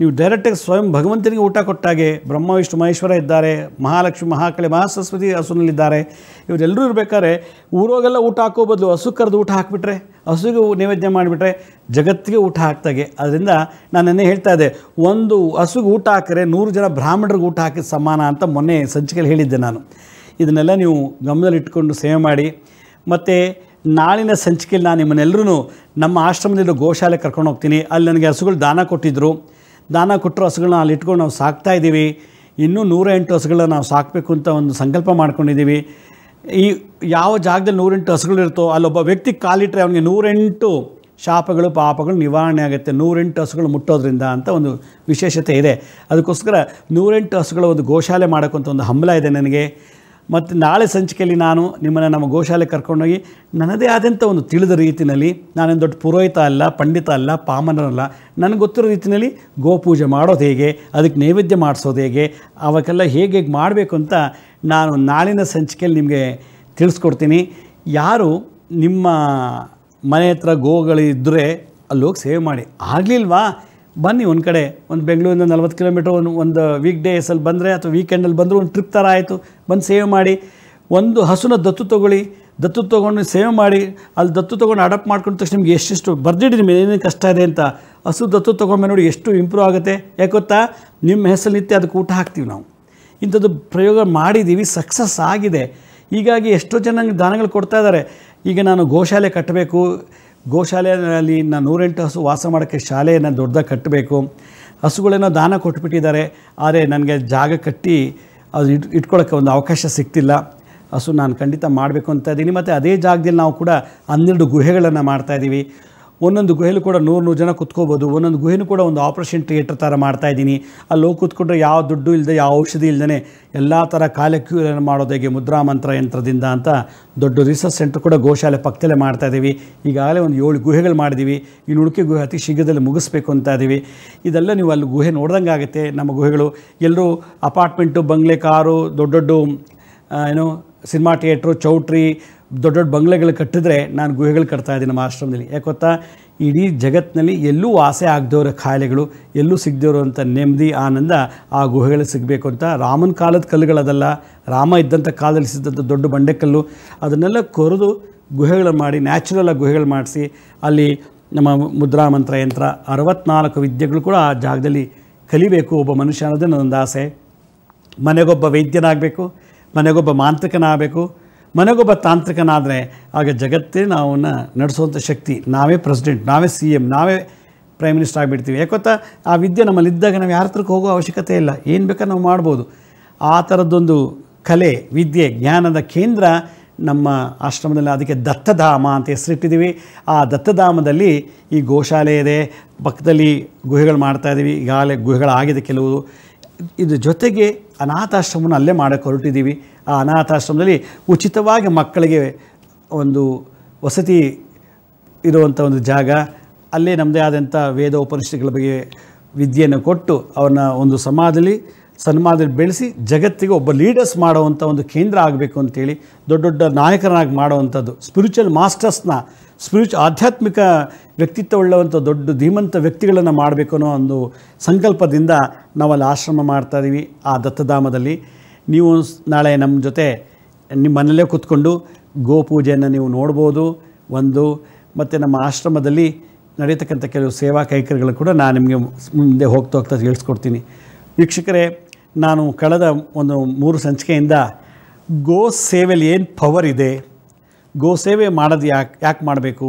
ನೀವು ಡೈರೆಕ್ಟಾಗಿ ಸ್ವಯಂ ಭಗವಂತನಿಗೆ ಊಟ ಕೊಟ್ಟಾಗೆ ಬ್ರಹ್ಮ ವಿಷ್ಣು ಮಹೇಶ್ವರ ಇದ್ದಾರೆ ಮಹಾಲಕ್ಷ್ಮಿ ಮಹಾಕಳಿ ಮಹಾಸರಸ್ವತಿ ಹಸುನಲ್ಲಿದ್ದಾರೆ ಇವರೆಲ್ಲರೂ ಇರಬೇಕಾದ್ರೆ ಊರೋಗೆಲ್ಲ ಊಟ ಹಾಕೋ ಬದಲು ಹಸು ಕರೆದು ಊಟ ಹಾಕಿಬಿಟ್ರೆ ಹಸುಗೆ ನೈವೇದ್ಯ ಮಾಡಿಬಿಟ್ರೆ ಜಗತ್ತಿಗೆ ಊಟ ಹಾಕ್ತಾಗೆ ಅದರಿಂದ ನಾನು ನೆನ್ನೆ ಹೇಳ್ತಾ ಇದ್ದೆ ಒಂದು ಹಸುಗೆ ಊಟ ಹಾಕಿದ್ರೆ ನೂರು ಜನ ಬ್ರಾಹ್ಮಣರಿಗೆ ಊಟ ಹಾಕಿದ ಸಮಾನ ಅಂತ ಮೊನ್ನೆ ಸಂಚಿಕೆಯಲ್ಲಿ ಹೇಳಿದ್ದೆ ನಾನು ಇದನ್ನೆಲ್ಲ ನೀವು ಗಮನದಲ್ಲಿಟ್ಕೊಂಡು ಸೇವೆ ಮಾಡಿ ಮತ್ತು ನಾಳಿನ ಸಂಚಿಕೆಯಲ್ಲಿ ನಾನು ನಿಮ್ಮನ್ನೆಲ್ಲರೂ ನಮ್ಮ ಆಶ್ರಮದಲ್ಲಿರೋ ಗೋಶಾಲೆ ಕರ್ಕೊಂಡು ಹೋಗ್ತೀನಿ ಅಲ್ಲಿ ನನಗೆ ಹಸುಗಳು ದಾನ ಕೊಟ್ಟಿದ್ದರು ದಾನ ಕೊಟ್ಟರು ಹಸುಗಳನ್ನ ಅಲ್ಲಿ ಇಟ್ಕೊಂಡು ನಾವು ಸಾಕ್ತಾ ಇದ್ದೀವಿ ಇನ್ನೂ ನೂರ ಎಂಟು ಹಸುಗಳನ್ನ ನಾವು ಸಾಕಬೇಕು ಅಂತ ಒಂದು ಸಂಕಲ್ಪ ಮಾಡ್ಕೊಂಡಿದ್ದೀವಿ ಈ ಯಾವ ಜಾಗದಲ್ಲಿ ನೂರೆಂಟು ಹಸುಗಳಿರ್ತೋ ಅಲ್ಲೊಬ್ಬ ವ್ಯಕ್ತಿ ಕಾಲಿಟ್ಟರೆ ಅವನಿಗೆ ನೂರೆಂಟು ಶಾಪಗಳು ಪಾಪಗಳು ನಿವಾರಣೆ ಆಗುತ್ತೆ ನೂರೆಂಟು ಹಸುಗಳು ಮುಟ್ಟೋದ್ರಿಂದ ಅಂತ ಒಂದು ವಿಶೇಷತೆ ಇದೆ ಅದಕ್ಕೋಸ್ಕರ ನೂರೆಂಟು ಹಸುಗಳ ಒಂದು ಗೋಶಾಲೆ ಮಾಡೋಕ್ಕಂಥ ಒಂದು ಹಂಬಲ ಇದೆ ನನಗೆ ಮತ್ತು ನಾಳೆ ಸಂಚಿಕೆಯಲ್ಲಿ ನಾನು ನಿಮ್ಮನ್ನು ನಮ್ಮ ಗೋಶಾಲೆ ಕರ್ಕೊಂಡೋಗಿ ನನ್ನದೇ ಆದಂಥ ಒಂದು ತಿಳಿದ ರೀತಿಯಲ್ಲಿ ನಾನೇನು ದೊಡ್ಡ ಪುರೋಹಿತ ಅಲ್ಲ ಪಂಡಿತ ಅಲ್ಲ ಪಾಮನರಲ್ಲ ನನಗೆ ಗೊತ್ತಿರೋ ರೀತಿಯಲ್ಲಿ ಗೋಪೂಜೆ ಮಾಡೋದು ಹೇಗೆ ಅದಕ್ಕೆ ನೈವೇದ್ಯ ಮಾಡಿಸೋದು ಹೇಗೆ ಅವಕ್ಕೆಲ್ಲ ಹೇಗೆ ಹೇಗೆ ಮಾಡಬೇಕು ಅಂತ ನಾನು ನಾಳಿನ ಸಂಚಿಕೆಯಲ್ಲಿ ನಿಮಗೆ ತಿಳಿಸ್ಕೊಡ್ತೀನಿ ಯಾರು ನಿಮ್ಮ ಮನೆ ಹತ್ರ ಗೋಗಳಿದ್ದರೆ ಅಲ್ಲಿ ಹೋಗಿ ಸೇವೆ ಮಾಡಿ ಆಗಲಿಲ್ವಾ ಬನ್ನಿ ಒಂದು ಕಡೆ ಒಂದು ಬೆಂಗಳೂರಿಂದ ನಲ್ವತ್ತು ಕಿಲೋಮೀಟ್ರ್ ಒಂದು ಒಂದು ವೀಕ್ ಡೇಸಲ್ಲಿ ಬಂದರೆ ಅಥವಾ ವೀಕೆಂಡಲ್ಲಿ ಬಂದರೂ ಒಂದು ಟ್ರಿಪ್ ಥರ ಆಯಿತು ಬಂದು ಸೇವ್ ಮಾಡಿ ಒಂದು ಹಸುನ ದತ್ತು ತೊಗೊಳ್ಳಿ ದತ್ತು ತೊಗೊಂಡು ಸೇವ್ ಮಾಡಿ ಅಲ್ಲಿ ದತ್ತು ತೊಗೊಂಡು ಅಡಾಪ್ಟ್ ಮಾಡ್ಕೊಂಡ ತಕ್ಷಣ ನಿಮ್ಗೆ ಎಷ್ಟೆಷ್ಟು ಬರ್ದಿಡಿ ನಿಮಗೆ ಏನೇನು ಕಷ್ಟ ಇದೆ ಅಂತ ಹಸು ದತ್ತು ತೊಗೊಂಬೆ ನೋಡಿ ಎಷ್ಟು ಇಂಪ್ರೂವ್ ಆಗುತ್ತೆ ಯಾಕೆ ಗೊತ್ತಾ ನಿಮ್ಮ ಹೆಸರು ನಿತ್ಯ ಅದಕ್ಕೆ ಊಟ ಹಾಕ್ತೀವಿ ನಾವು ಇಂಥದ್ದು ಪ್ರಯೋಗ ಮಾಡಿದ್ದೀವಿ ಸಕ್ಸಸ್ ಆಗಿದೆ ಹೀಗಾಗಿ ಎಷ್ಟೋ ಜನ ದಾನಗಳು ಕೊಡ್ತಾ ಇದ್ದಾರೆ ಈಗ ನಾನು ಗೋಶಾಲೆ ಕಟ್ಟಬೇಕು ಗೋಶಾಲೆಯಲ್ಲಿ ನಾನು ನೂರೆಂಟು ಹಸು ವಾಸ ಮಾಡೋಕ್ಕೆ ಶಾಲೆಯನ್ನು ದೊಡ್ಡದಾಗಿ ಕಟ್ಟಬೇಕು ಹಸುಗಳೇನೋ ದಾನ ಕೊಟ್ಬಿಟ್ಟಿದ್ದಾರೆ ಆದರೆ ನನಗೆ ಜಾಗ ಕಟ್ಟಿ ಅದು ಇಟ್ ಇಟ್ಕೊಳ್ಳೋಕ್ಕೆ ಒಂದು ಅವಕಾಶ ಸಿಗ್ತಿಲ್ಲ ಹಸು ನಾನು ಖಂಡಿತ ಮಾಡಬೇಕು ಅಂತ ಇದ್ದೀನಿ ಮತ್ತು ಅದೇ ಜಾಗದಲ್ಲಿ ನಾವು ಕೂಡ ಹನ್ನೆರಡು ಗುಹೆಗಳನ್ನು ಮಾಡ್ತಾಯಿದ್ದೀವಿ ಒಂದೊಂದು ಗುಹೆಲೂ ಕೂಡ ನೂರು ನೂರು ಜನ ಕುತ್ಕೋಬೋದು ಒಂದೊಂದು ಗುಹೆನೂ ಕೂಡ ಒಂದು ಆಪ್ರೇಷನ್ ಥಿಯೇಟರ್ ಥರ ಇದ್ದೀನಿ ಅಲ್ಲಿ ಹೋಗಿ ಕೂತ್ಕೊಂಡ್ರೆ ಯಾವ ದುಡ್ಡು ಇಲ್ಲದೆ ಯಾವ ಔಷಧಿ ಇಲ್ಲದೇ ಎಲ್ಲ ಥರ ಕಾಲ ಮಾಡೋದು ಹೇಗೆ ಮುದ್ರಾ ಮಂತ್ರ ಯಂತ್ರದಿಂದ ಅಂತ ದೊಡ್ಡ ರಿಸರ್ಚ್ ಸೆಂಟರ್ ಕೂಡ ಗೋಶಾಲೆ ಪಕ್ಕದಲ್ಲೇ ಮಾಡ್ತಾ ಇದ್ದೀವಿ ಈಗಾಗಲೇ ಒಂದು ಏಳು ಗುಹೆಗಳು ಮಾಡಿದ್ದೀವಿ ಈ ಹುಡುಕಿ ಗುಹೆ ಅತಿ ಶೀಘ್ರದಲ್ಲಿ ಮುಗಿಸ್ಬೇಕು ಅಂತ ಇದ್ದೀವಿ ಇದೆಲ್ಲ ನೀವು ಅಲ್ಲಿ ಗುಹೆ ನೋಡ್ದಂಗೆ ಆಗುತ್ತೆ ನಮ್ಮ ಗುಹೆಗಳು ಎಲ್ಲರೂ ಅಪಾರ್ಟ್ಮೆಂಟು ಬಂಗ್ಲೆ ಕಾರು ದೊಡ್ಡ ದೊಡ್ಡ ಏನು ಸಿನಿಮಾ ಥಿಯೇಟ್ರು ಚೌಟ್ರಿ ದೊಡ್ಡ ದೊಡ್ಡ ಬಂಗ್ಲೆಗಳು ಕಟ್ಟಿದ್ರೆ ನಾನು ಗುಹೆಗಳು ಕಟ್ತಾ ಇದ್ದೀನಿ ನಮ್ಮ ಆಶ್ರಮದಲ್ಲಿ ಯಾಕೆ ಗೊತ್ತಾ ಇಡೀ ಜಗತ್ತಿನಲ್ಲಿ ಎಲ್ಲೂ ಆಸೆ ಆಗದವರ ಖಾಯಿಲೆಗಳು ಎಲ್ಲೂ ಸಿಗದೇ ಅಂತ ನೆಮ್ಮದಿ ಆನಂದ ಆ ಗುಹೆಗಳಿಗೆ ಸಿಗಬೇಕು ಅಂತ ರಾಮನ ಕಾಲದ ಕಲ್ಲುಗಳದಲ್ಲ ರಾಮ ಇದ್ದಂಥ ಕಾಲದಲ್ಲಿ ಸಿದ್ದಂಥ ದೊಡ್ಡ ಬಂಡೆಕಲ್ಲು ಅದನ್ನೆಲ್ಲ ಕೊರೆದು ಗುಹೆಗಳನ್ನು ಮಾಡಿ ನ್ಯಾಚುರಲಾಗಿ ಗುಹೆಗಳು ಮಾಡಿಸಿ ಅಲ್ಲಿ ನಮ್ಮ ಮುದ್ರಾ ಮಂತ್ರ ಯಂತ್ರ ಅರವತ್ನಾಲ್ಕು ವಿದ್ಯೆಗಳು ಕೂಡ ಆ ಜಾಗದಲ್ಲಿ ಕಲಿಬೇಕು ಒಬ್ಬ ಮನುಷ್ಯ ಅನ್ನೋದೇ ನನ್ನೊಂದು ಆಸೆ ಮನೆಗೊಬ್ಬ ವೈದ್ಯನಾಗಬೇಕು ಮನೆಗೊಬ್ಬ ಮಾಂತ್ರಿಕನಾಗಬೇಕು ಮನೆಗೊಬ್ಬ ತಾಂತ್ರಿಕನಾದರೆ ಆಗ ಜಗತ್ತೇ ನಾವನ್ನ ನಡೆಸುವಂಥ ಶಕ್ತಿ ನಾವೇ ಪ್ರೆಸಿಡೆಂಟ್ ನಾವೇ ಸಿ ಎಮ್ ನಾವೇ ಪ್ರೈಮ್ ಮಿನಿಸ್ಟರ್ ಆಗಿಬಿಡ್ತೀವಿ ಯಾಕೊತ್ತಾ ಆ ವಿದ್ಯೆ ನಮ್ಮಲ್ಲಿದ್ದಾಗ ನಾವು ಯಾರ ಹತ್ರಕ್ಕೆ ಹೋಗೋ ಅವಶ್ಯಕತೆ ಇಲ್ಲ ಏನು ಬೇಕಾದ್ರೆ ನಾವು ಮಾಡ್ಬೋದು ಆ ಥರದ್ದೊಂದು ಕಲೆ ವಿದ್ಯೆ ಜ್ಞಾನದ ಕೇಂದ್ರ ನಮ್ಮ ಆಶ್ರಮದಲ್ಲಿ ಅದಕ್ಕೆ ದತ್ತಧಾಮ ಅಂತ ಹೆಸರಿಟ್ಟಿದ್ದೀವಿ ಆ ದತ್ತಧಾಮದಲ್ಲಿ ಈ ಗೋಶಾಲೆ ಇದೆ ಪಕ್ಕದಲ್ಲಿ ಗುಹೆಗಳು ಮಾಡ್ತಾ ಇದ್ದೀವಿ ಈಗಾಗಲೇ ಗುಹೆಗಳಾಗಿದೆ ಕೆಲವು ಇದು ಜೊತೆಗೆ ಅನಾಥಾಶ್ರಮವನ್ನು ಅಲ್ಲೇ ಮಾಡೋಕ್ಕೆ ಹೊರಟಿದ್ದೀವಿ ಆ ಅನಾಥಾಶ್ರಮದಲ್ಲಿ ಉಚಿತವಾಗಿ ಮಕ್ಕಳಿಗೆ ಒಂದು ವಸತಿ ಇರುವಂಥ ಒಂದು ಜಾಗ ಅಲ್ಲೇ ನಮ್ಮದೇ ಆದಂಥ ವೇದ ಉಪನಿಷತ್ಗಳ ಬಗ್ಗೆ ವಿದ್ಯೆಯನ್ನು ಕೊಟ್ಟು ಅವನ್ನ ಒಂದು ಸಮಾಜದಲ್ಲಿ ಸನ್ಮಾನದಲ್ಲಿ ಬೆಳೆಸಿ ಜಗತ್ತಿಗೆ ಒಬ್ಬ ಲೀಡರ್ಸ್ ಮಾಡುವಂಥ ಒಂದು ಕೇಂದ್ರ ಆಗಬೇಕು ಅಂತೇಳಿ ದೊಡ್ಡ ದೊಡ್ಡ ನಾಯಕರನ್ನಾಗಿ ಮಾಡುವಂಥದ್ದು ಸ್ಪಿರಿಚುವಲ್ ಮಾಸ್ಟರ್ಸ್ನ ಸ್ಪಿರಿಚು ಆಧ್ಯಾತ್ಮಿಕ ವ್ಯಕ್ತಿತ್ವ ವ್ಯಕ್ತಿತ್ವವುಳ್ಳವಂಥ ದೊಡ್ಡ ಧೀಮಂತ ವ್ಯಕ್ತಿಗಳನ್ನು ಮಾಡಬೇಕು ಅನ್ನೋ ಒಂದು ಸಂಕಲ್ಪದಿಂದ ನಾವಲ್ಲಿ ಆಶ್ರಮ ಮಾಡ್ತಾಯಿದ್ದೀವಿ ಆ ದತ್ತಧಾಮದಲ್ಲಿ ನೀವು ನಾಳೆ ನಮ್ಮ ಜೊತೆ ನಿಮ್ಮ ಮನೆಯಲ್ಲೇ ಕೂತ್ಕೊಂಡು ಗೋಪೂಜೆಯನ್ನು ನೀವು ನೋಡ್ಬೋದು ಒಂದು ಮತ್ತು ನಮ್ಮ ಆಶ್ರಮದಲ್ಲಿ ನಡೀತಕ್ಕಂಥ ಕೆಲವು ಸೇವಾ ಕೈಕರಿಗಳು ಕೂಡ ನಾನು ನಿಮಗೆ ಮುಂದೆ ಹೋಗ್ತಾ ಹೋಗ್ತಾ ತಿಳಿಸ್ಕೊಡ್ತೀನಿ ವೀಕ್ಷಕರೇ ನಾನು ಕಳೆದ ಒಂದು ಮೂರು ಸಂಚಿಕೆಯಿಂದ ಗೋ ಸೇವೆಯಲ್ಲಿ ಏನು ಪವರ್ ಇದೆ ಗೋ ಸೇವೆ ಮಾಡೋದು ಯಾಕೆ ಯಾಕೆ ಮಾಡಬೇಕು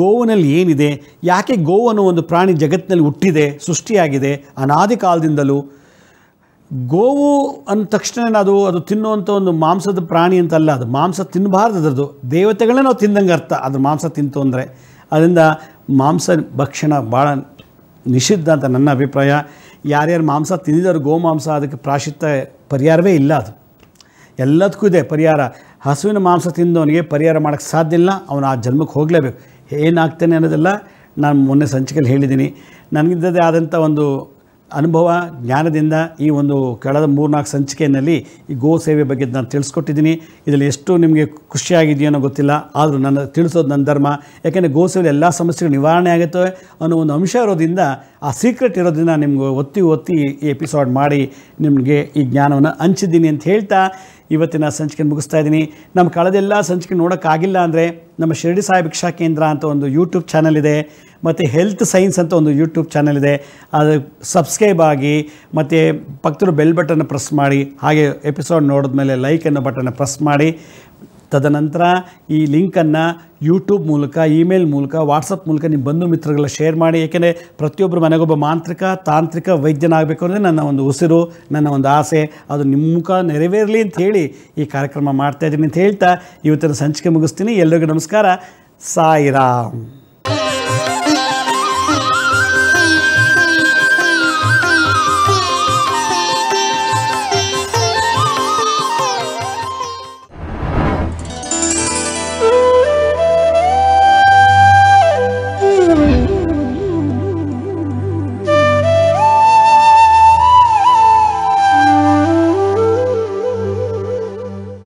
ಗೋವಿನಲ್ಲಿ ಏನಿದೆ ಯಾಕೆ ಗೋವನ್ನು ಒಂದು ಪ್ರಾಣಿ ಜಗತ್ತಿನಲ್ಲಿ ಹುಟ್ಟಿದೆ ಸೃಷ್ಟಿಯಾಗಿದೆ ಅನಾದಿ ಕಾಲದಿಂದಲೂ ಗೋವು ಅಂದ ತಕ್ಷಣ ಅದು ಅದು ತಿನ್ನುವಂಥ ಒಂದು ಮಾಂಸದ ಪ್ರಾಣಿ ಅಂತಲ್ಲ ಅದು ಮಾಂಸ ತಿನ್ನಬಾರ್ದು ಅದರದು ದೇವತೆಗಳೇ ನಾವು ತಿಂದಂಗೆ ಅರ್ಥ ಅದು ಮಾಂಸ ತಿಂತು ಅಂದರೆ ಅದರಿಂದ ಮಾಂಸ ಭಕ್ಷಣ ಭಾಳ ನಿಷಿದ್ಧ ಅಂತ ನನ್ನ ಅಭಿಪ್ರಾಯ ಯಾರ್ಯಾರು ಮಾಂಸ ತಿಂದಿದ್ದಾರೆ ಗೋ ಮಾಂಸ ಅದಕ್ಕೆ ಪ್ರಾಶಿತ್ಯ ಪರಿಹಾರವೇ ಇಲ್ಲ ಅದು ಎಲ್ಲದಕ್ಕೂ ಇದೆ ಪರಿಹಾರ ಹಸುವಿನ ಮಾಂಸ ತಿಂದವನಿಗೆ ಪರಿಹಾರ ಮಾಡೋಕ್ಕೆ ಸಾಧ್ಯ ಇಲ್ಲ ಅವನು ಆ ಜನ್ಮಕ್ಕೆ ಹೋಗಲೇಬೇಕು ಏನಾಗ್ತಾನೆ ಅನ್ನೋದೆಲ್ಲ ನಾನು ಮೊನ್ನೆ ಸಂಚಿಕೆಯಲ್ಲಿ ಹೇಳಿದ್ದೀನಿ ನನಗಿದ್ದದೇ ಆದಂಥ ಒಂದು ಅನುಭವ ಜ್ಞಾನದಿಂದ ಈ ಒಂದು ಕಳೆದ ಮೂರ್ನಾಲ್ಕು ಸಂಚಿಕೆಯಲ್ಲಿ ಈ ಗೋ ಸೇವೆ ಬಗ್ಗೆ ನಾನು ತಿಳಿಸ್ಕೊಟ್ಟಿದ್ದೀನಿ ಇದರಲ್ಲಿ ಎಷ್ಟು ನಿಮಗೆ ಖುಷಿಯಾಗಿದೆಯೋ ಗೊತ್ತಿಲ್ಲ ಆದರೂ ನನ್ನ ತಿಳಿಸೋದು ನನ್ನ ಧರ್ಮ ಯಾಕೆಂದರೆ ಗೋ ಸೇವೆಯಲ್ಲಿ ಎಲ್ಲ ಸಮಸ್ಯೆಗಳು ನಿವಾರಣೆ ಆಗುತ್ತೆ ಅನ್ನೋ ಒಂದು ಅಂಶ ಇರೋದ್ರಿಂದ ಆ ಸೀಕ್ರೆಟ್ ಇರೋದನ್ನ ನಿಮ್ಗೆ ಒತ್ತಿ ಒತ್ತಿ ಈ ಎಪಿಸೋಡ್ ಮಾಡಿ ನಿಮಗೆ ಈ ಜ್ಞಾನವನ್ನು ಹಂಚಿದ್ದೀನಿ ಅಂತ ಹೇಳ್ತಾ ಇವತ್ತಿನ ಸಂಚಿಕೆ ಮುಗಿಸ್ತಾ ಇದ್ದೀನಿ ನಮ್ಮ ಕಳೆದೆಲ್ಲ ಸಂಚಿಕೆ ನೋಡೋಕ್ಕಾಗಿಲ್ಲ ಅಂದರೆ ನಮ್ಮ ಶಿರಡಿ ಸಾಹೇಬ್ ಕೇಂದ್ರ ಅಂತ ಒಂದು ಯೂಟ್ಯೂಬ್ ಚಾನಲ್ ಇದೆ ಮತ್ತು ಹೆಲ್ತ್ ಸೈನ್ಸ್ ಅಂತ ಒಂದು ಯೂಟ್ಯೂಬ್ ಚಾನಲ್ ಇದೆ ಅದು ಸಬ್ಸ್ಕ್ರೈಬ್ ಆಗಿ ಮತ್ತು ಪಕ್ಕದ ಬೆಲ್ ಬಟನ್ನ ಪ್ರೆಸ್ ಮಾಡಿ ಹಾಗೆ ಎಪಿಸೋಡ್ ನೋಡಿದ ಮೇಲೆ ಲೈಕ್ ಅನ್ನೋ ಬಟನ್ನ ಪ್ರೆಸ್ ಮಾಡಿ ತದನಂತರ ಈ ಲಿಂಕನ್ನು ಯೂಟ್ಯೂಬ್ ಮೂಲಕ ಇಮೇಲ್ ಮೂಲಕ ವಾಟ್ಸಪ್ ಮೂಲಕ ನಿಮ್ಮ ಬಂಧು ಮಿತ್ರಗಳನ್ನ ಶೇರ್ ಮಾಡಿ ಏಕೆಂದರೆ ಪ್ರತಿಯೊಬ್ಬರು ಮನೆಗೊಬ್ಬ ಮಾಂತ್ರಿಕ ತಾಂತ್ರಿಕ ವೈದ್ಯನಾಗಬೇಕು ಅಂದರೆ ನನ್ನ ಒಂದು ಉಸಿರು ನನ್ನ ಒಂದು ಆಸೆ ಅದು ನಿಮ್ಮ ಮುಖ ನೆರವೇರಲಿ ಅಂತ ಹೇಳಿ ಈ ಕಾರ್ಯಕ್ರಮ ಮಾಡ್ತಾಯಿದ್ದೀನಿ ಅಂತ ಹೇಳ್ತಾ ಇವತ್ತಿನ ಸಂಚಿಕೆ ಮುಗಿಸ್ತೀನಿ ಎಲ್ಲರಿಗೂ ನಮಸ್ಕಾರ ಸಾಯಿರಾಮ್